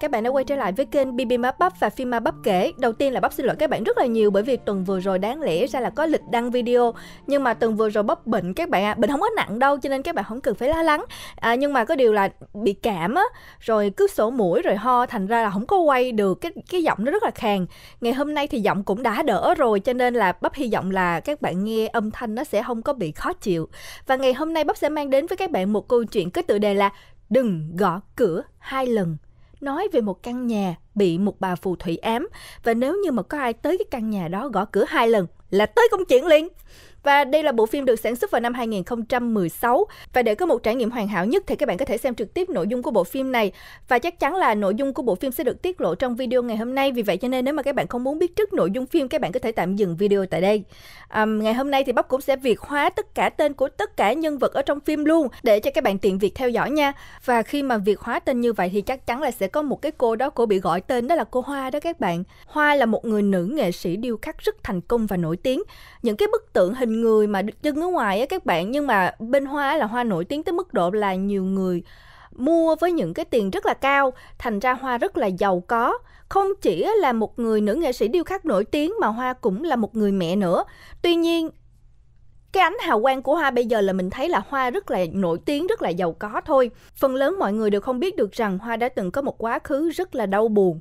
các bạn đã quay trở lại với kênh BB Bắp và Phim Bắp kể. Đầu tiên là Bắp xin lỗi các bạn rất là nhiều bởi vì tuần vừa rồi đáng lẽ ra là có lịch đăng video nhưng mà tuần vừa rồi Bắp bệnh các bạn ạ. À. Bệnh không có nặng đâu cho nên các bạn không cần phải lo lắng. À, nhưng mà có điều là bị cảm á, rồi cứ sổ mũi rồi ho thành ra là không có quay được cái cái giọng nó rất là khàn. Ngày hôm nay thì giọng cũng đã đỡ rồi cho nên là Bắp hy vọng là các bạn nghe âm thanh nó sẽ không có bị khó chịu. Và ngày hôm nay Bắp sẽ mang đến với các bạn một câu chuyện có tựa đề là Đừng gõ cửa hai lần nói về một căn nhà bị một bà phù thủy ám và nếu như mà có ai tới cái căn nhà đó gõ cửa hai lần là tới công chuyện liền và đây là bộ phim được sản xuất vào năm 2016. Và để có một trải nghiệm hoàn hảo nhất thì các bạn có thể xem trực tiếp nội dung của bộ phim này và chắc chắn là nội dung của bộ phim sẽ được tiết lộ trong video ngày hôm nay. Vì vậy cho nên nếu mà các bạn không muốn biết trước nội dung phim các bạn có thể tạm dừng video tại đây. À, ngày hôm nay thì Bắp cũng sẽ việt hóa tất cả tên của tất cả nhân vật ở trong phim luôn để cho các bạn tiện việc theo dõi nha. Và khi mà việt hóa tên như vậy thì chắc chắn là sẽ có một cái cô đó cô bị gọi tên đó là cô Hoa đó các bạn. Hoa là một người nữ nghệ sĩ điêu khắc rất thành công và nổi tiếng. Những cái bức tượng hình hình người mà chân ở ngoài á các bạn nhưng mà bên hoa là hoa nổi tiếng tới mức độ là nhiều người mua với những cái tiền rất là cao thành ra hoa rất là giàu có không chỉ là một người nữ nghệ sĩ điêu khắc nổi tiếng mà hoa cũng là một người mẹ nữa tuy nhiên cái ánh hào quang của hoa bây giờ là mình thấy là hoa rất là nổi tiếng rất là giàu có thôi phần lớn mọi người đều không biết được rằng hoa đã từng có một quá khứ rất là đau buồn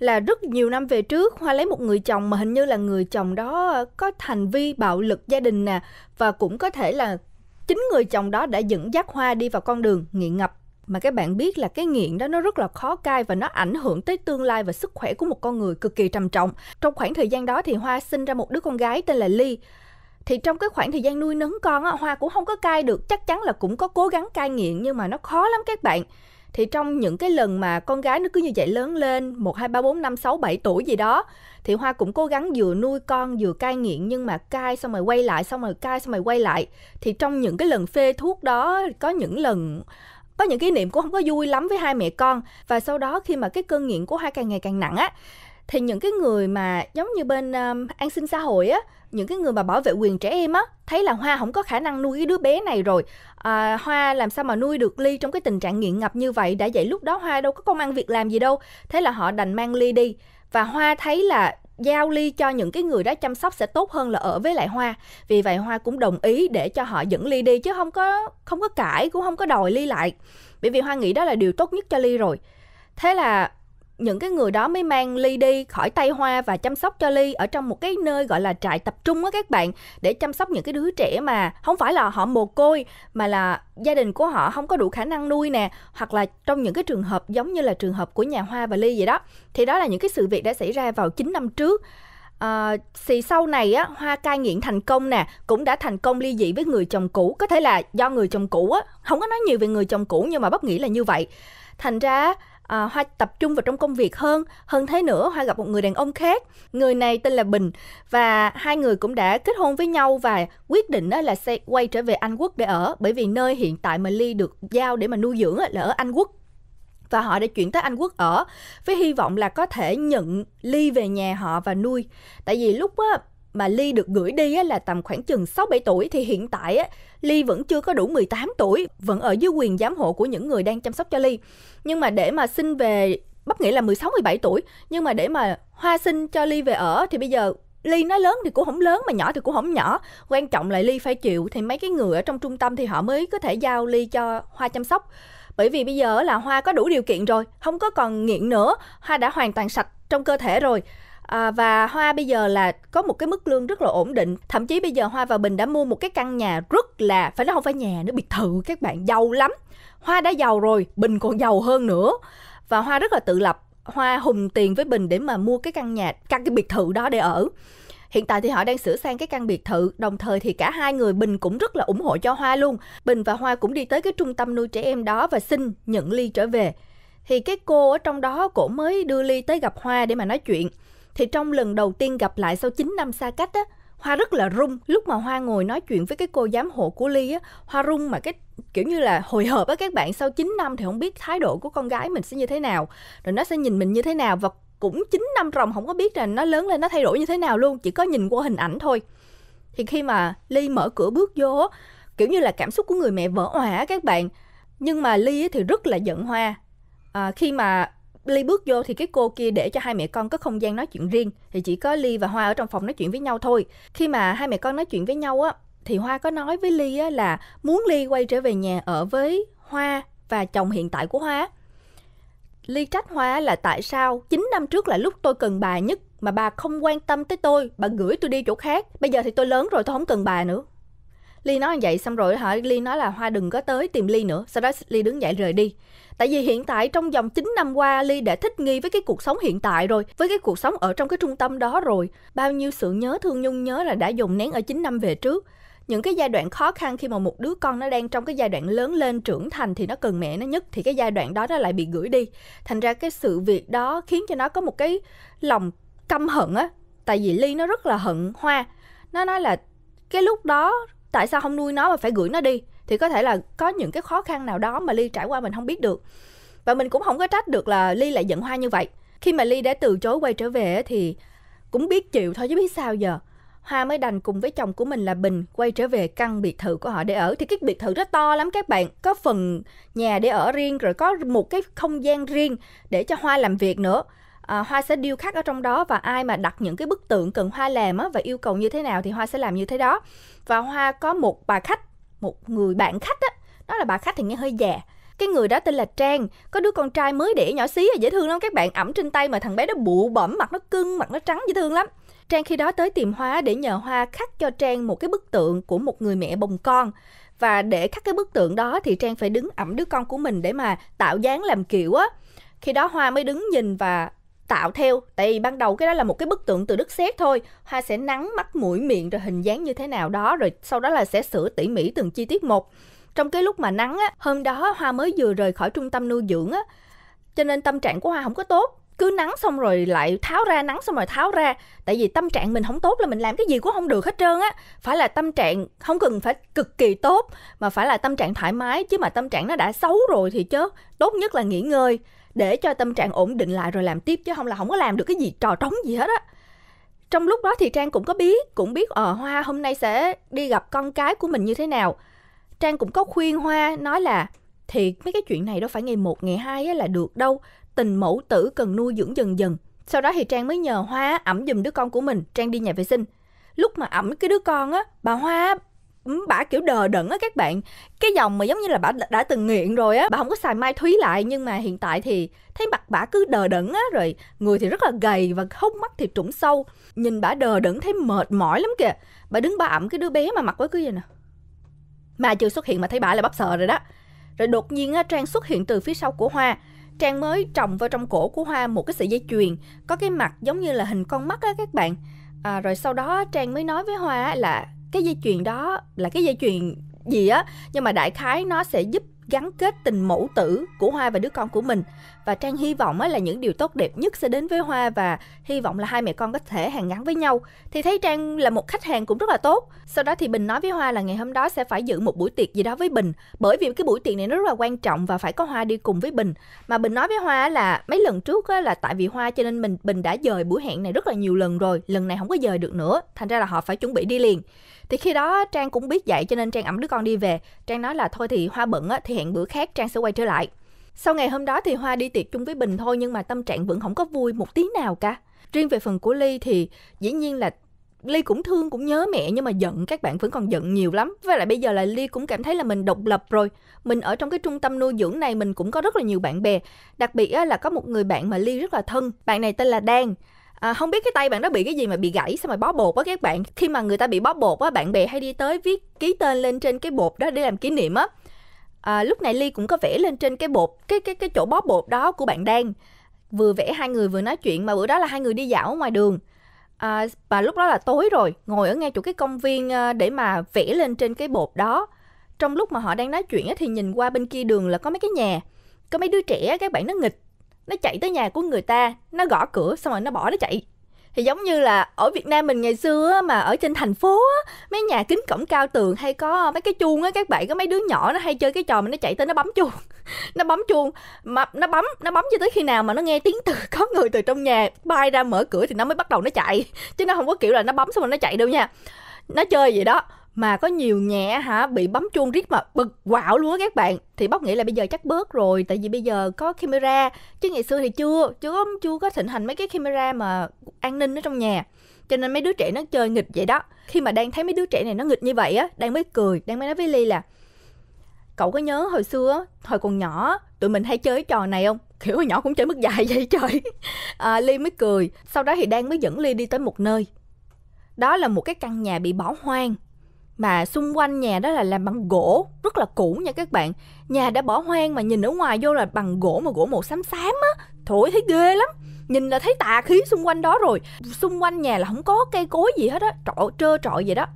là rất nhiều năm về trước Hoa lấy một người chồng mà hình như là người chồng đó có hành vi bạo lực gia đình nè và cũng có thể là chính người chồng đó đã dẫn dắt Hoa đi vào con đường nghiện ngập mà các bạn biết là cái nghiện đó nó rất là khó cai và nó ảnh hưởng tới tương lai và sức khỏe của một con người cực kỳ trầm trọng. Trong khoảng thời gian đó thì Hoa sinh ra một đứa con gái tên là Ly thì trong cái khoảng thời gian nuôi nấng con á, Hoa cũng không có cai được chắc chắn là cũng có cố gắng cai nghiện nhưng mà nó khó lắm các bạn thì trong những cái lần mà con gái nó cứ như vậy lớn lên 1, 2, 3, 4, 5, 6, 7 tuổi gì đó thì Hoa cũng cố gắng vừa nuôi con vừa cai nghiện nhưng mà cai xong rồi quay lại xong rồi cai xong rồi quay lại thì trong những cái lần phê thuốc đó có những lần có những kỷ niệm cũng không có vui lắm với hai mẹ con và sau đó khi mà cái cơn nghiện của hai càng ngày càng nặng á thì những cái người mà giống như bên um, an sinh xã hội á những cái người mà bảo vệ quyền trẻ em á thấy là hoa không có khả năng nuôi cái đứa bé này rồi à, hoa làm sao mà nuôi được ly trong cái tình trạng nghiện ngập như vậy đã vậy lúc đó hoa đâu có công ăn việc làm gì đâu thế là họ đành mang ly đi và hoa thấy là giao ly cho những cái người đó chăm sóc sẽ tốt hơn là ở với lại hoa vì vậy hoa cũng đồng ý để cho họ dẫn ly đi chứ không có không có cãi cũng không có đòi ly lại bởi vì hoa nghĩ đó là điều tốt nhất cho ly rồi thế là những cái người đó mới mang Ly đi khỏi tay Hoa và chăm sóc cho Ly ở trong một cái nơi gọi là trại tập trung á các bạn để chăm sóc những cái đứa trẻ mà không phải là họ mồ côi mà là gia đình của họ không có đủ khả năng nuôi nè hoặc là trong những cái trường hợp giống như là trường hợp của nhà Hoa và Ly vậy đó thì đó là những cái sự việc đã xảy ra vào 9 năm trước À, thì sau này á, Hoa cai nghiện thành công nè, cũng đã thành công ly dị với người chồng cũ. Có thể là do người chồng cũ á, không có nói nhiều về người chồng cũ nhưng mà bất nghĩ là như vậy. Thành ra à, hoa tập trung vào trong công việc hơn hơn thế nữa hoa gặp một người đàn ông khác người này tên là bình và hai người cũng đã kết hôn với nhau và quyết định là sẽ quay trở về anh quốc để ở bởi vì nơi hiện tại mà ly được giao để mà nuôi dưỡng là ở anh quốc và họ đã chuyển tới Anh Quốc ở với hy vọng là có thể nhận Ly về nhà họ và nuôi. Tại vì lúc á, mà Ly được gửi đi á, là tầm khoảng chừng 6-7 tuổi thì hiện tại á, Ly vẫn chưa có đủ 18 tuổi, vẫn ở dưới quyền giám hộ của những người đang chăm sóc cho Ly. Nhưng mà để mà xin về bất nghĩa là 16 17 tuổi, nhưng mà để mà Hoa xin cho Ly về ở thì bây giờ Ly nó lớn thì cũng không lớn mà nhỏ thì cũng không nhỏ. Quan trọng là Ly phải chịu thì mấy cái người ở trong trung tâm thì họ mới có thể giao Ly cho Hoa chăm sóc. Bởi vì bây giờ là Hoa có đủ điều kiện rồi, không có còn nghiện nữa, Hoa đã hoàn toàn sạch trong cơ thể rồi à, và hoa bây giờ là có một cái mức lương rất là ổn định thậm chí bây giờ hoa và bình đã mua một cái căn nhà rất là phải nói không phải nhà nó biệt thự các bạn giàu lắm hoa đã giàu rồi bình còn giàu hơn nữa và hoa rất là tự lập hoa hùng tiền với bình để mà mua cái căn nhà căn cái biệt thự đó để ở Hiện tại thì họ đang sửa sang cái căn biệt thự, đồng thời thì cả hai người Bình cũng rất là ủng hộ cho Hoa luôn. Bình và Hoa cũng đi tới cái trung tâm nuôi trẻ em đó và xin nhận Ly trở về. Thì cái cô ở trong đó cổ mới đưa Ly tới gặp Hoa để mà nói chuyện. Thì trong lần đầu tiên gặp lại sau 9 năm xa cách á, Hoa rất là rung lúc mà Hoa ngồi nói chuyện với cái cô giám hộ của Ly á, Hoa rung mà cái kiểu như là hồi hộp á các bạn sau 9 năm thì không biết thái độ của con gái mình sẽ như thế nào, rồi nó sẽ nhìn mình như thế nào và cũng 9 năm ròng không có biết là nó lớn lên nó thay đổi như thế nào luôn, chỉ có nhìn qua hình ảnh thôi. Thì khi mà Ly mở cửa bước vô á, kiểu như là cảm xúc của người mẹ vỡ òa các bạn. Nhưng mà Ly thì rất là giận Hoa. À, khi mà Ly bước vô thì cái cô kia để cho hai mẹ con có không gian nói chuyện riêng, thì chỉ có Ly và Hoa ở trong phòng nói chuyện với nhau thôi. Khi mà hai mẹ con nói chuyện với nhau á, thì Hoa có nói với Ly á, là muốn Ly quay trở về nhà ở với Hoa và chồng hiện tại của Hoa. Ly trách Hoa là tại sao 9 năm trước là lúc tôi cần bà nhất mà bà không quan tâm tới tôi, bà gửi tôi đi chỗ khác. Bây giờ thì tôi lớn rồi tôi không cần bà nữa. Ly nói vậy xong rồi hả Ly nói là Hoa đừng có tới tìm Ly nữa Sau đó Ly đứng dậy rời đi Tại vì hiện tại trong vòng 9 năm qua Ly đã thích nghi với cái cuộc sống hiện tại rồi Với cái cuộc sống ở trong cái trung tâm đó rồi Bao nhiêu sự nhớ thương nhung nhớ là đã dùng nén ở 9 năm về trước những cái giai đoạn khó khăn khi mà một đứa con nó đang trong cái giai đoạn lớn lên trưởng thành thì nó cần mẹ nó nhất thì cái giai đoạn đó nó lại bị gửi đi thành ra cái sự việc đó khiến cho nó có một cái lòng căm hận á tại vì ly nó rất là hận hoa nó nói là cái lúc đó tại sao không nuôi nó mà phải gửi nó đi thì có thể là có những cái khó khăn nào đó mà ly trải qua mình không biết được và mình cũng không có trách được là ly lại giận hoa như vậy khi mà ly đã từ chối quay trở về thì cũng biết chịu thôi chứ biết sao giờ Hoa mới đành cùng với chồng của mình là Bình quay trở về căn biệt thự của họ để ở. Thì cái biệt thự rất to lắm các bạn, có phần nhà để ở riêng rồi có một cái không gian riêng để cho Hoa làm việc nữa. À, Hoa sẽ điêu khắc ở trong đó và ai mà đặt những cái bức tượng cần Hoa làm á, và yêu cầu như thế nào thì Hoa sẽ làm như thế đó và hoa có một bà khách một người bạn khách á đó là bà khách thì nghe hơi già cái người đó tên là trang có đứa con trai mới đẻ nhỏ xí và dễ thương lắm các bạn ẩm trên tay mà thằng bé đó bụ bẩm mặt nó cưng mặt nó trắng dễ thương lắm trang khi đó tới tìm hoa để nhờ hoa khắc cho trang một cái bức tượng của một người mẹ bồng con và để khắc cái bức tượng đó thì trang phải đứng ẩm đứa con của mình để mà tạo dáng làm kiểu á khi đó hoa mới đứng nhìn và tạo theo tại vì ban đầu cái đó là một cái bức tượng từ đất sét thôi hoa sẽ nắng mắt mũi miệng rồi hình dáng như thế nào đó rồi sau đó là sẽ sửa tỉ mỉ từng chi tiết một trong cái lúc mà nắng á hôm đó hoa mới vừa rời khỏi trung tâm nuôi dưỡng á cho nên tâm trạng của hoa không có tốt cứ nắng xong rồi lại tháo ra nắng xong rồi tháo ra tại vì tâm trạng mình không tốt là mình làm cái gì cũng không được hết trơn á phải là tâm trạng không cần phải cực kỳ tốt mà phải là tâm trạng thoải mái chứ mà tâm trạng nó đã xấu rồi thì chớ tốt nhất là nghỉ ngơi để cho tâm trạng ổn định lại rồi làm tiếp chứ không là không có làm được cái gì trò trống gì hết á trong lúc đó thì trang cũng có biết cũng biết ờ hoa hôm nay sẽ đi gặp con cái của mình như thế nào trang cũng có khuyên hoa nói là thì mấy cái chuyện này đâu phải ngày một ngày hai là được đâu tình mẫu tử cần nuôi dưỡng dần dần sau đó thì trang mới nhờ hoa ẩm giùm đứa con của mình trang đi nhà vệ sinh lúc mà ẩm cái đứa con á bà hoa Ừ, bả kiểu đờ đẫn á các bạn cái dòng mà giống như là bả đã từng nghiện rồi á bả không có xài mai thúy lại nhưng mà hiện tại thì thấy mặt bả cứ đờ đẫn á rồi người thì rất là gầy và hốc mắt thì trũng sâu nhìn bả đờ đẫn thấy mệt mỏi lắm kìa bả đứng bả ẩm cái đứa bé mà mặt quá cứ vậy nè mà chưa xuất hiện mà thấy bả là bắp sợ rồi đó rồi đột nhiên á trang xuất hiện từ phía sau của hoa trang mới trồng vào trong cổ của hoa một cái sợi dây chuyền có cái mặt giống như là hình con mắt á các bạn à, rồi sau đó trang mới nói với hoa là cái dây chuyền đó là cái dây chuyền gì á nhưng mà đại khái nó sẽ giúp gắn kết tình mẫu tử của Hoa và đứa con của mình và Trang hy vọng là những điều tốt đẹp nhất sẽ đến với Hoa và hy vọng là hai mẹ con có thể hàng gắn với nhau thì thấy Trang là một khách hàng cũng rất là tốt sau đó thì Bình nói với Hoa là ngày hôm đó sẽ phải dự một buổi tiệc gì đó với Bình bởi vì cái buổi tiệc này nó rất là quan trọng và phải có Hoa đi cùng với Bình mà Bình nói với Hoa là mấy lần trước là tại vì Hoa cho nên mình Bình đã dời buổi hẹn này rất là nhiều lần rồi lần này không có dời được nữa thành ra là họ phải chuẩn bị đi liền thì khi đó trang cũng biết vậy cho nên trang ẩm đứa con đi về trang nói là thôi thì hoa bận á, thì hẹn bữa khác trang sẽ quay trở lại sau ngày hôm đó thì hoa đi tiệc chung với bình thôi nhưng mà tâm trạng vẫn không có vui một tí nào cả riêng về phần của ly thì dĩ nhiên là Ly cũng thương cũng nhớ mẹ nhưng mà giận các bạn vẫn còn giận nhiều lắm. Với lại bây giờ là Ly cũng cảm thấy là mình độc lập rồi. Mình ở trong cái trung tâm nuôi dưỡng này mình cũng có rất là nhiều bạn bè. Đặc biệt là có một người bạn mà Ly rất là thân. Bạn này tên là Đan à, không biết cái tay bạn đó bị cái gì mà bị gãy xong rồi bó bột á các bạn khi mà người ta bị bó bột á bạn bè hay đi tới viết ký tên lên trên cái bột đó để làm kỷ niệm á à, lúc này ly cũng có vẽ lên trên cái bột cái cái cái chỗ bó bột đó của bạn đang vừa vẽ hai người vừa nói chuyện mà bữa đó là hai người đi dạo ngoài đường à, và lúc đó là tối rồi ngồi ở ngay chỗ cái công viên à, để mà vẽ lên trên cái bột đó trong lúc mà họ đang nói chuyện á thì nhìn qua bên kia đường là có mấy cái nhà có mấy đứa trẻ các bạn nó nghịch nó chạy tới nhà của người ta nó gõ cửa xong rồi nó bỏ nó chạy thì giống như là ở Việt Nam mình ngày xưa mà ở trên thành phố mấy nhà kính cổng cao tường hay có mấy cái chuông á các bạn có mấy đứa nhỏ nó hay chơi cái trò mà nó chạy tới nó bấm chuông nó bấm chuông mà nó bấm nó bấm cho tới khi nào mà nó nghe tiếng từ có người từ trong nhà bay ra mở cửa thì nó mới bắt đầu nó chạy chứ nó không có kiểu là nó bấm xong rồi nó chạy đâu nha nó chơi vậy đó mà có nhiều nhẹ hả bị bấm chuông riết mà bực quạo luôn các bạn thì bác nghĩ là bây giờ chắc bớt rồi tại vì bây giờ có camera chứ ngày xưa thì chưa chưa chưa có thịnh hành mấy cái camera mà an ninh ở trong nhà cho nên mấy đứa trẻ nó chơi nghịch vậy đó khi mà đang thấy mấy đứa trẻ này nó nghịch như vậy á đang mới cười đang mới nói với ly là cậu có nhớ hồi xưa hồi còn nhỏ tụi mình hay chơi trò này không kiểu hồi nhỏ cũng chơi mức dài vậy trời à, ly mới cười sau đó thì đang mới dẫn ly đi tới một nơi đó là một cái căn nhà bị bỏ hoang mà xung quanh nhà đó là làm bằng gỗ rất là cũ nha các bạn nhà đã bỏ hoang mà nhìn ở ngoài vô là bằng gỗ mà gỗ màu xám xám á thổi thấy ghê lắm nhìn là thấy tà khí xung quanh đó rồi xung quanh nhà là không có cây cối gì hết á trọ trơ trọi vậy đó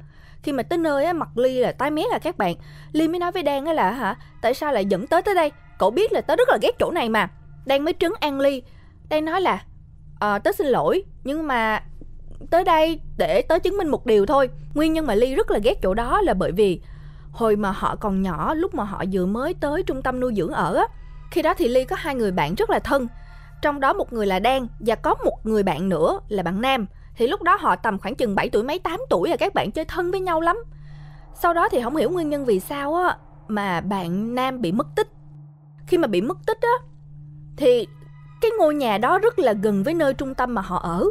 khi mà tới nơi á mặt ly là tái mé là các bạn ly mới nói với đan á là hả tại sao lại dẫn tới tới đây cậu biết là tớ rất là ghét chỗ này mà đan mới trấn an ly đan nói là ờ à, tớ xin lỗi nhưng mà tới đây để tới chứng minh một điều thôi nguyên nhân mà ly rất là ghét chỗ đó là bởi vì hồi mà họ còn nhỏ lúc mà họ vừa mới tới trung tâm nuôi dưỡng ở á khi đó thì ly có hai người bạn rất là thân trong đó một người là đen và có một người bạn nữa là bạn nam thì lúc đó họ tầm khoảng chừng 7 tuổi mấy 8 tuổi là các bạn chơi thân với nhau lắm sau đó thì không hiểu nguyên nhân vì sao á mà bạn nam bị mất tích khi mà bị mất tích á thì cái ngôi nhà đó rất là gần với nơi trung tâm mà họ ở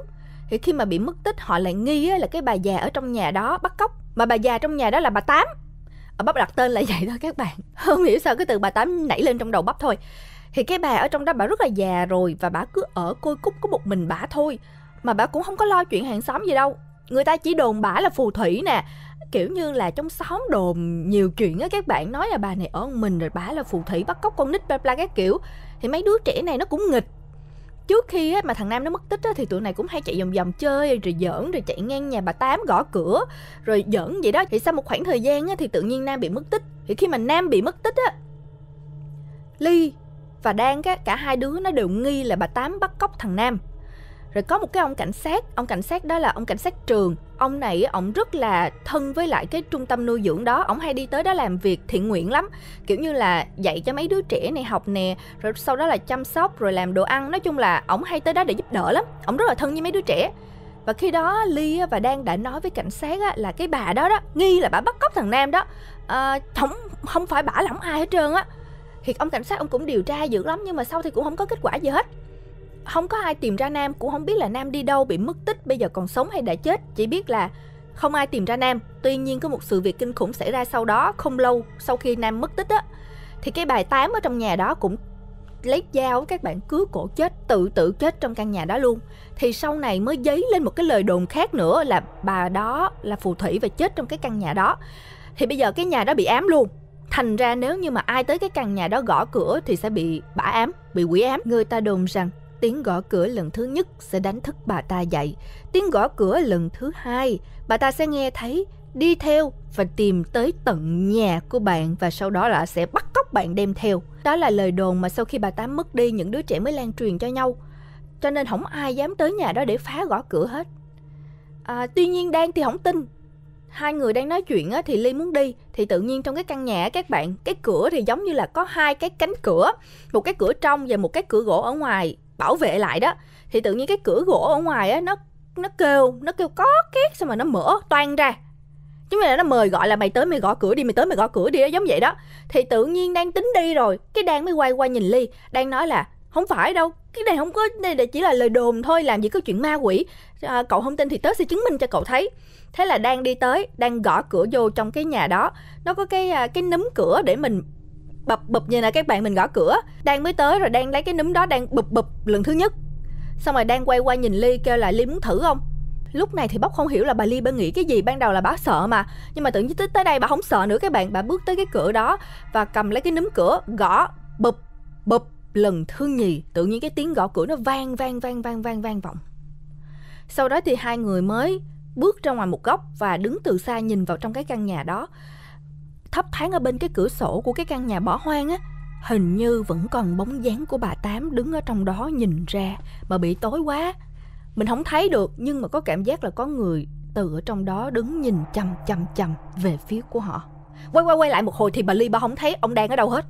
thì khi mà bị mất tích họ lại nghi là cái bà già ở trong nhà đó bắt cóc mà bà già trong nhà đó là bà tám ở bắp đặt tên là vậy thôi các bạn không hiểu sao cái từ bà tám nảy lên trong đầu bắp thôi thì cái bà ở trong đó bà rất là già rồi và bà cứ ở côi cúc có một mình bà thôi mà bà cũng không có lo chuyện hàng xóm gì đâu người ta chỉ đồn bà là phù thủy nè kiểu như là trong xóm đồn nhiều chuyện á các bạn nói là bà này ở mình rồi bà là phù thủy bắt cóc con nít bla bla các kiểu thì mấy đứa trẻ này nó cũng nghịch trước khi mà thằng nam nó mất tích thì tụi này cũng hay chạy vòng vòng chơi rồi giỡn rồi chạy ngang nhà bà tám gõ cửa rồi giỡn vậy đó thì sau một khoảng thời gian thì tự nhiên nam bị mất tích thì khi mà nam bị mất tích á ly và đang cả hai đứa nó đều nghi là bà tám bắt cóc thằng nam rồi có một cái ông cảnh sát ông cảnh sát đó là ông cảnh sát trường ông này ông rất là thân với lại cái trung tâm nuôi dưỡng đó ông hay đi tới đó làm việc thiện nguyện lắm kiểu như là dạy cho mấy đứa trẻ này học nè rồi sau đó là chăm sóc rồi làm đồ ăn nói chung là ông hay tới đó để giúp đỡ lắm ông rất là thân với mấy đứa trẻ và khi đó Ly và Đan đã nói với cảnh sát á, là cái bà đó đó nghi là bà bắt cóc thằng Nam đó à, không không phải bả lỏng ai hết trơn á thì ông cảnh sát ông cũng điều tra dữ lắm nhưng mà sau thì cũng không có kết quả gì hết không có ai tìm ra nam cũng không biết là nam đi đâu bị mất tích bây giờ còn sống hay đã chết chỉ biết là không ai tìm ra nam tuy nhiên có một sự việc kinh khủng xảy ra sau đó không lâu sau khi nam mất tích á thì cái bài tám ở trong nhà đó cũng lấy dao các bạn cứ cổ chết tự tử chết trong căn nhà đó luôn thì sau này mới dấy lên một cái lời đồn khác nữa là bà đó là phù thủy và chết trong cái căn nhà đó thì bây giờ cái nhà đó bị ám luôn thành ra nếu như mà ai tới cái căn nhà đó gõ cửa thì sẽ bị bả ám bị quỷ ám người ta đồn rằng Tiếng gõ cửa lần thứ nhất sẽ đánh thức bà ta dậy. Tiếng gõ cửa lần thứ hai, bà ta sẽ nghe thấy, đi theo và tìm tới tận nhà của bạn và sau đó là sẽ bắt cóc bạn đem theo. Đó là lời đồn mà sau khi bà ta mất đi những đứa trẻ mới lan truyền cho nhau. Cho nên không ai dám tới nhà đó để phá gõ cửa hết. À, tuy nhiên đang thì không tin, hai người đang nói chuyện á, thì Ly muốn đi thì tự nhiên trong cái căn nhà các bạn cái cửa thì giống như là có hai cái cánh cửa một cái cửa trong và một cái cửa gỗ ở ngoài bảo vệ lại đó thì tự nhiên cái cửa gỗ ở ngoài á nó nó kêu nó kêu có két xong mà nó mở toan ra chứ mày là nó mời gọi là mày tới mày gõ cửa đi mày tới mày gõ cửa đi đó, giống vậy đó thì tự nhiên đang tính đi rồi cái đang mới quay qua nhìn ly đang nói là không phải đâu cái này không có đây là chỉ là lời đồn thôi làm gì có chuyện ma quỷ à, cậu không tin thì tớ sẽ chứng minh cho cậu thấy thế là đang đi tới đang gõ cửa vô trong cái nhà đó nó có cái à, cái nấm cửa để mình bập bập như là các bạn mình gõ cửa đang mới tới rồi đang lấy cái núm đó đang bập bập lần thứ nhất xong rồi đang quay qua nhìn ly kêu là ly muốn thử không lúc này thì bóc không hiểu là bà ly bên nghĩ cái gì ban đầu là bà sợ mà nhưng mà tự nhiên tới đây bà không sợ nữa các bạn bà bước tới cái cửa đó và cầm lấy cái núm cửa gõ bụp bụp lần thứ nhì tự nhiên cái tiếng gõ cửa nó vang vang vang vang vang vang vọng sau đó thì hai người mới bước ra ngoài một góc và đứng từ xa nhìn vào trong cái căn nhà đó thấp thoáng ở bên cái cửa sổ của cái căn nhà bỏ hoang á hình như vẫn còn bóng dáng của bà tám đứng ở trong đó nhìn ra mà bị tối quá mình không thấy được nhưng mà có cảm giác là có người từ ở trong đó đứng nhìn chằm chằm chằm về phía của họ quay quay quay lại một hồi thì bà ly bà không thấy ông đang ở đâu hết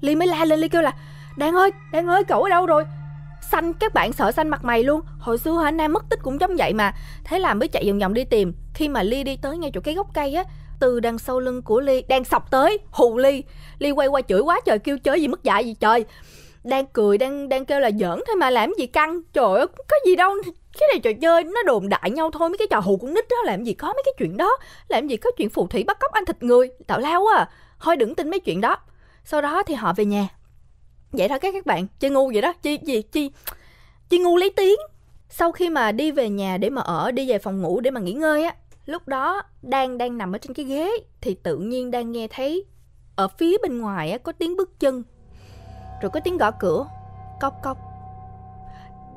ly mới la lên ly kêu là đang ơi đang ơi cậu ở đâu rồi xanh các bạn sợ xanh mặt mày luôn hồi xưa hả nam mất tích cũng giống vậy mà thế là mới chạy vòng vòng đi tìm khi mà ly đi tới ngay chỗ cái gốc cây á từ đằng sau lưng của ly đang sọc tới hù ly ly quay qua chửi quá trời kêu chơi gì mất dạy gì trời đang cười đang đang kêu là giỡn thôi mà làm gì căng trời ơi có gì đâu cái này trò chơi nó đồn đại nhau thôi mấy cái trò hù cũng nít đó làm gì có mấy cái chuyện đó làm gì có chuyện phù thủy bắt cóc anh thịt người tạo lao à thôi đừng tin mấy chuyện đó sau đó thì họ về nhà vậy đó các các bạn chơi ngu vậy đó chi gì chi chi ngu lấy tiếng sau khi mà đi về nhà để mà ở đi về phòng ngủ để mà nghỉ ngơi á lúc đó đang đang nằm ở trên cái ghế thì tự nhiên đang nghe thấy ở phía bên ngoài á có tiếng bước chân rồi có tiếng gõ cửa cốc cốc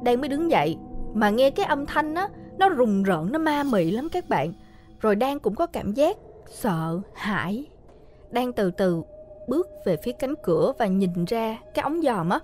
đang mới đứng dậy mà nghe cái âm thanh á nó rùng rợn nó ma mị lắm các bạn rồi đang cũng có cảm giác sợ hãi đang từ từ bước về phía cánh cửa và nhìn ra cái ống giòm á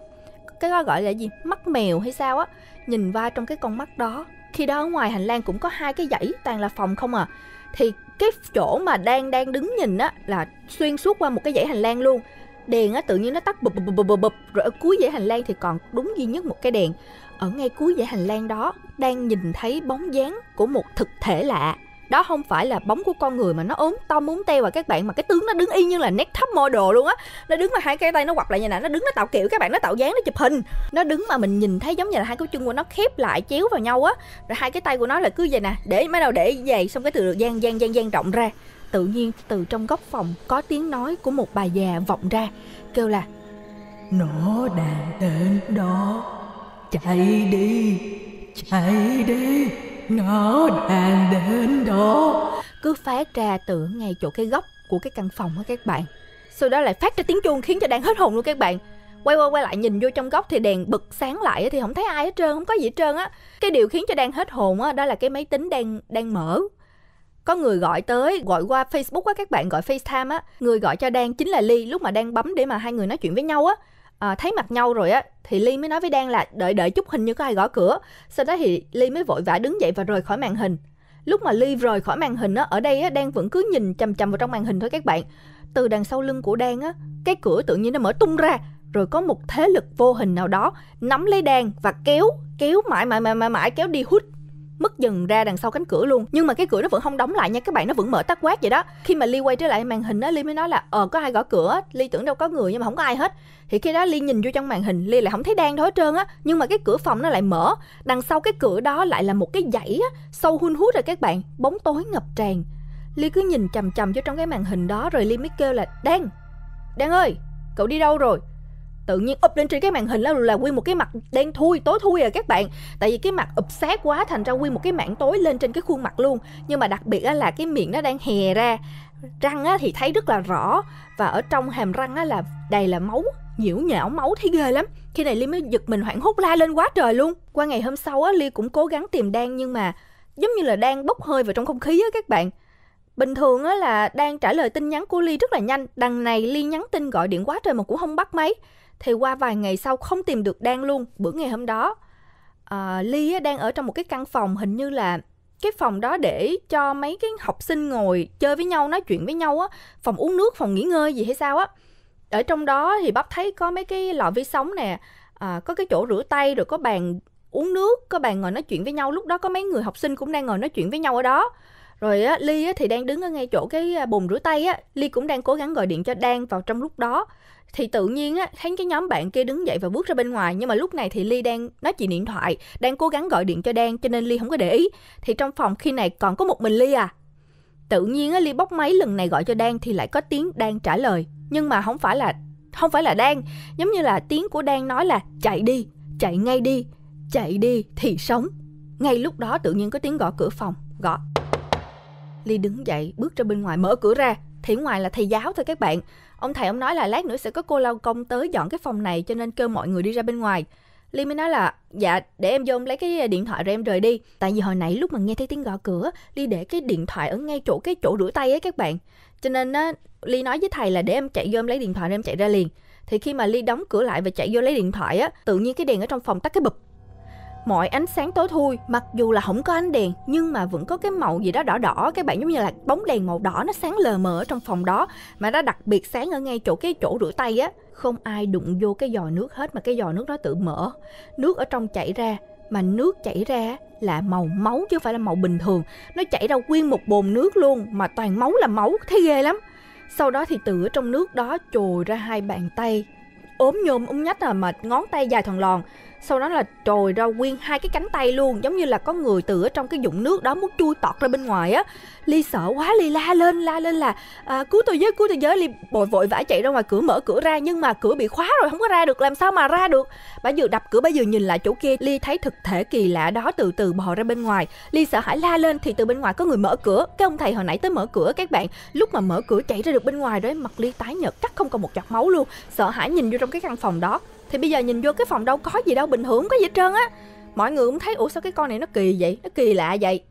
cái đó gọi là gì mắt mèo hay sao á nhìn va trong cái con mắt đó khi đó ngoài hành lang cũng có hai cái dãy toàn là phòng không à thì cái chỗ mà đang đang đứng nhìn á là xuyên suốt qua một cái dãy hành lang luôn đèn á tự nhiên nó tắt bụp bụp bụp bụp bụp rồi ở cuối dãy hành lang thì còn đúng duy nhất một cái đèn ở ngay cuối dãy hành lang đó đang nhìn thấy bóng dáng của một thực thể lạ đó không phải là bóng của con người mà nó ốm to muốn teo và các bạn mà cái tướng nó đứng y như là nét thấp model luôn á nó đứng mà hai cái tay nó quặp lại như này nó đứng nó tạo kiểu các bạn nó tạo dáng nó chụp hình nó đứng mà mình nhìn thấy giống như là hai cái chân của nó khép lại chéo vào nhau á rồi hai cái tay của nó là cứ vậy nè để mới đầu để về xong cái từ được gian gian gian gian rộng ra tự nhiên từ trong góc phòng có tiếng nói của một bà già vọng ra kêu là nó đàn đến đó chạy đi chạy đi nó đang đến đó Cứ phát ra từ ngay chỗ cái góc của cái căn phòng á các bạn Sau đó lại phát ra tiếng chuông khiến cho đang hết hồn luôn các bạn Quay qua quay lại nhìn vô trong góc thì đèn bật sáng lại thì không thấy ai hết trơn, không có gì hết trơn á Cái điều khiến cho đang hết hồn á, đó, là cái máy tính đang đang mở có người gọi tới gọi qua Facebook á các bạn gọi FaceTime á người gọi cho đang chính là Ly lúc mà đang bấm để mà hai người nói chuyện với nhau á à, thấy mặt nhau rồi á thì ly mới nói với đan là đợi đợi chút hình như có ai gõ cửa sau đó thì ly mới vội vã đứng dậy và rời khỏi màn hình lúc mà ly rời khỏi màn hình á ở đây á đan vẫn cứ nhìn chằm chằm vào trong màn hình thôi các bạn từ đằng sau lưng của đan á cái cửa tự nhiên nó mở tung ra rồi có một thế lực vô hình nào đó nắm lấy đan và kéo kéo mãi mãi mãi mãi mãi kéo đi hút mất dần ra đằng sau cánh cửa luôn nhưng mà cái cửa nó vẫn không đóng lại nha các bạn nó vẫn mở tắt quát vậy đó khi mà ly quay trở lại màn hình đó ly mới nói là ờ có ai gõ cửa ly tưởng đâu có người nhưng mà không có ai hết thì khi đó ly nhìn vô trong màn hình ly lại không thấy đen thôi hết trơn á nhưng mà cái cửa phòng nó lại mở đằng sau cái cửa đó lại là một cái dãy á sâu hun hút rồi các bạn bóng tối ngập tràn ly cứ nhìn chằm chằm vô trong cái màn hình đó rồi ly mới kêu là đen đen ơi cậu đi đâu rồi tự nhiên ụp lên trên cái màn hình là là nguyên một cái mặt đen thui tối thui à các bạn tại vì cái mặt ụp sát quá thành ra nguyên một cái mảng tối lên trên cái khuôn mặt luôn nhưng mà đặc biệt là cái miệng nó đang hè ra răng thì thấy rất là rõ và ở trong hàm răng là đầy là máu nhiễu nhão máu thấy ghê lắm khi này ly mới giật mình hoảng hốt la lên quá trời luôn qua ngày hôm sau á ly cũng cố gắng tìm đan nhưng mà giống như là đang bốc hơi vào trong không khí á các bạn bình thường á là đang trả lời tin nhắn của ly rất là nhanh đằng này ly nhắn tin gọi điện quá trời mà cũng không bắt máy thì qua vài ngày sau không tìm được Đan luôn bữa ngày hôm đó à, Ly đang ở trong một cái căn phòng hình như là cái phòng đó để cho mấy cái học sinh ngồi chơi với nhau nói chuyện với nhau á phòng uống nước phòng nghỉ ngơi gì hay sao á ở trong đó thì bắp thấy có mấy cái lò vi sóng nè à, có cái chỗ rửa tay rồi có bàn uống nước có bàn ngồi nói chuyện với nhau lúc đó có mấy người học sinh cũng đang ngồi nói chuyện với nhau ở đó rồi á, Ly á, thì đang đứng ở ngay chỗ cái à, bồn rửa tay á Ly cũng đang cố gắng gọi điện cho Đan vào trong lúc đó thì tự nhiên á thấy cái nhóm bạn kia đứng dậy và bước ra bên ngoài nhưng mà lúc này thì ly đang nói chuyện điện thoại đang cố gắng gọi điện cho đan cho nên ly không có để ý thì trong phòng khi này còn có một mình ly à tự nhiên á ly bóc máy lần này gọi cho đan thì lại có tiếng đan trả lời nhưng mà không phải là không phải là đan giống như là tiếng của đan nói là chạy đi chạy ngay đi chạy đi thì sống ngay lúc đó tự nhiên có tiếng gõ cửa phòng gõ Ly đứng dậy, bước ra bên ngoài, mở cửa ra. Thì ngoài là thầy giáo thôi các bạn. Ông thầy ông nói là lát nữa sẽ có cô lao công tới dọn cái phòng này cho nên kêu mọi người đi ra bên ngoài. Ly mới nói là dạ để em vô em lấy cái điện thoại rồi em rời đi. Tại vì hồi nãy lúc mà nghe thấy tiếng gõ cửa, Ly để cái điện thoại ở ngay chỗ cái chỗ rửa tay ấy các bạn. Cho nên á, Ly nói với thầy là để em chạy vô em lấy điện thoại rồi em chạy ra liền. Thì khi mà Ly đóng cửa lại và chạy vô lấy điện thoại á, tự nhiên cái đèn ở trong phòng tắt cái bụp mọi ánh sáng tối thui mặc dù là không có ánh đèn nhưng mà vẫn có cái màu gì đó đỏ đỏ các bạn giống như là bóng đèn màu đỏ nó sáng lờ mờ ở trong phòng đó mà nó đặc biệt sáng ở ngay chỗ cái chỗ rửa tay á không ai đụng vô cái giò nước hết mà cái giò nước đó tự mở nước ở trong chảy ra mà nước chảy ra là màu máu chứ phải là màu bình thường nó chảy ra nguyên một bồn nước luôn mà toàn máu là máu thấy ghê lắm sau đó thì từ ở trong nước đó trồi ra hai bàn tay ốm nhôm ống nhách à mà ngón tay dài thòn lòn sau đó là trồi ra nguyên hai cái cánh tay luôn giống như là có người từ ở trong cái dụng nước đó muốn chui tọt ra bên ngoài á ly sợ quá ly la lên la lên là à, cứu tôi với cứu tôi với ly bội vội vã chạy ra ngoài cửa mở cửa ra nhưng mà cửa bị khóa rồi không có ra được làm sao mà ra được bà vừa đập cửa bà vừa nhìn lại chỗ kia ly thấy thực thể kỳ lạ đó từ từ bò ra bên ngoài ly sợ hãi la lên thì từ bên ngoài có người mở cửa cái ông thầy hồi nãy tới mở cửa các bạn lúc mà mở cửa chạy ra được bên ngoài đấy mặt ly tái nhợt cắt không còn một giọt máu luôn sợ hãi nhìn vô trong cái căn phòng đó thì bây giờ nhìn vô cái phòng đâu có gì đâu bình thường có gì hết trơn á mọi người cũng thấy ủa sao cái con này nó kỳ vậy nó kỳ lạ vậy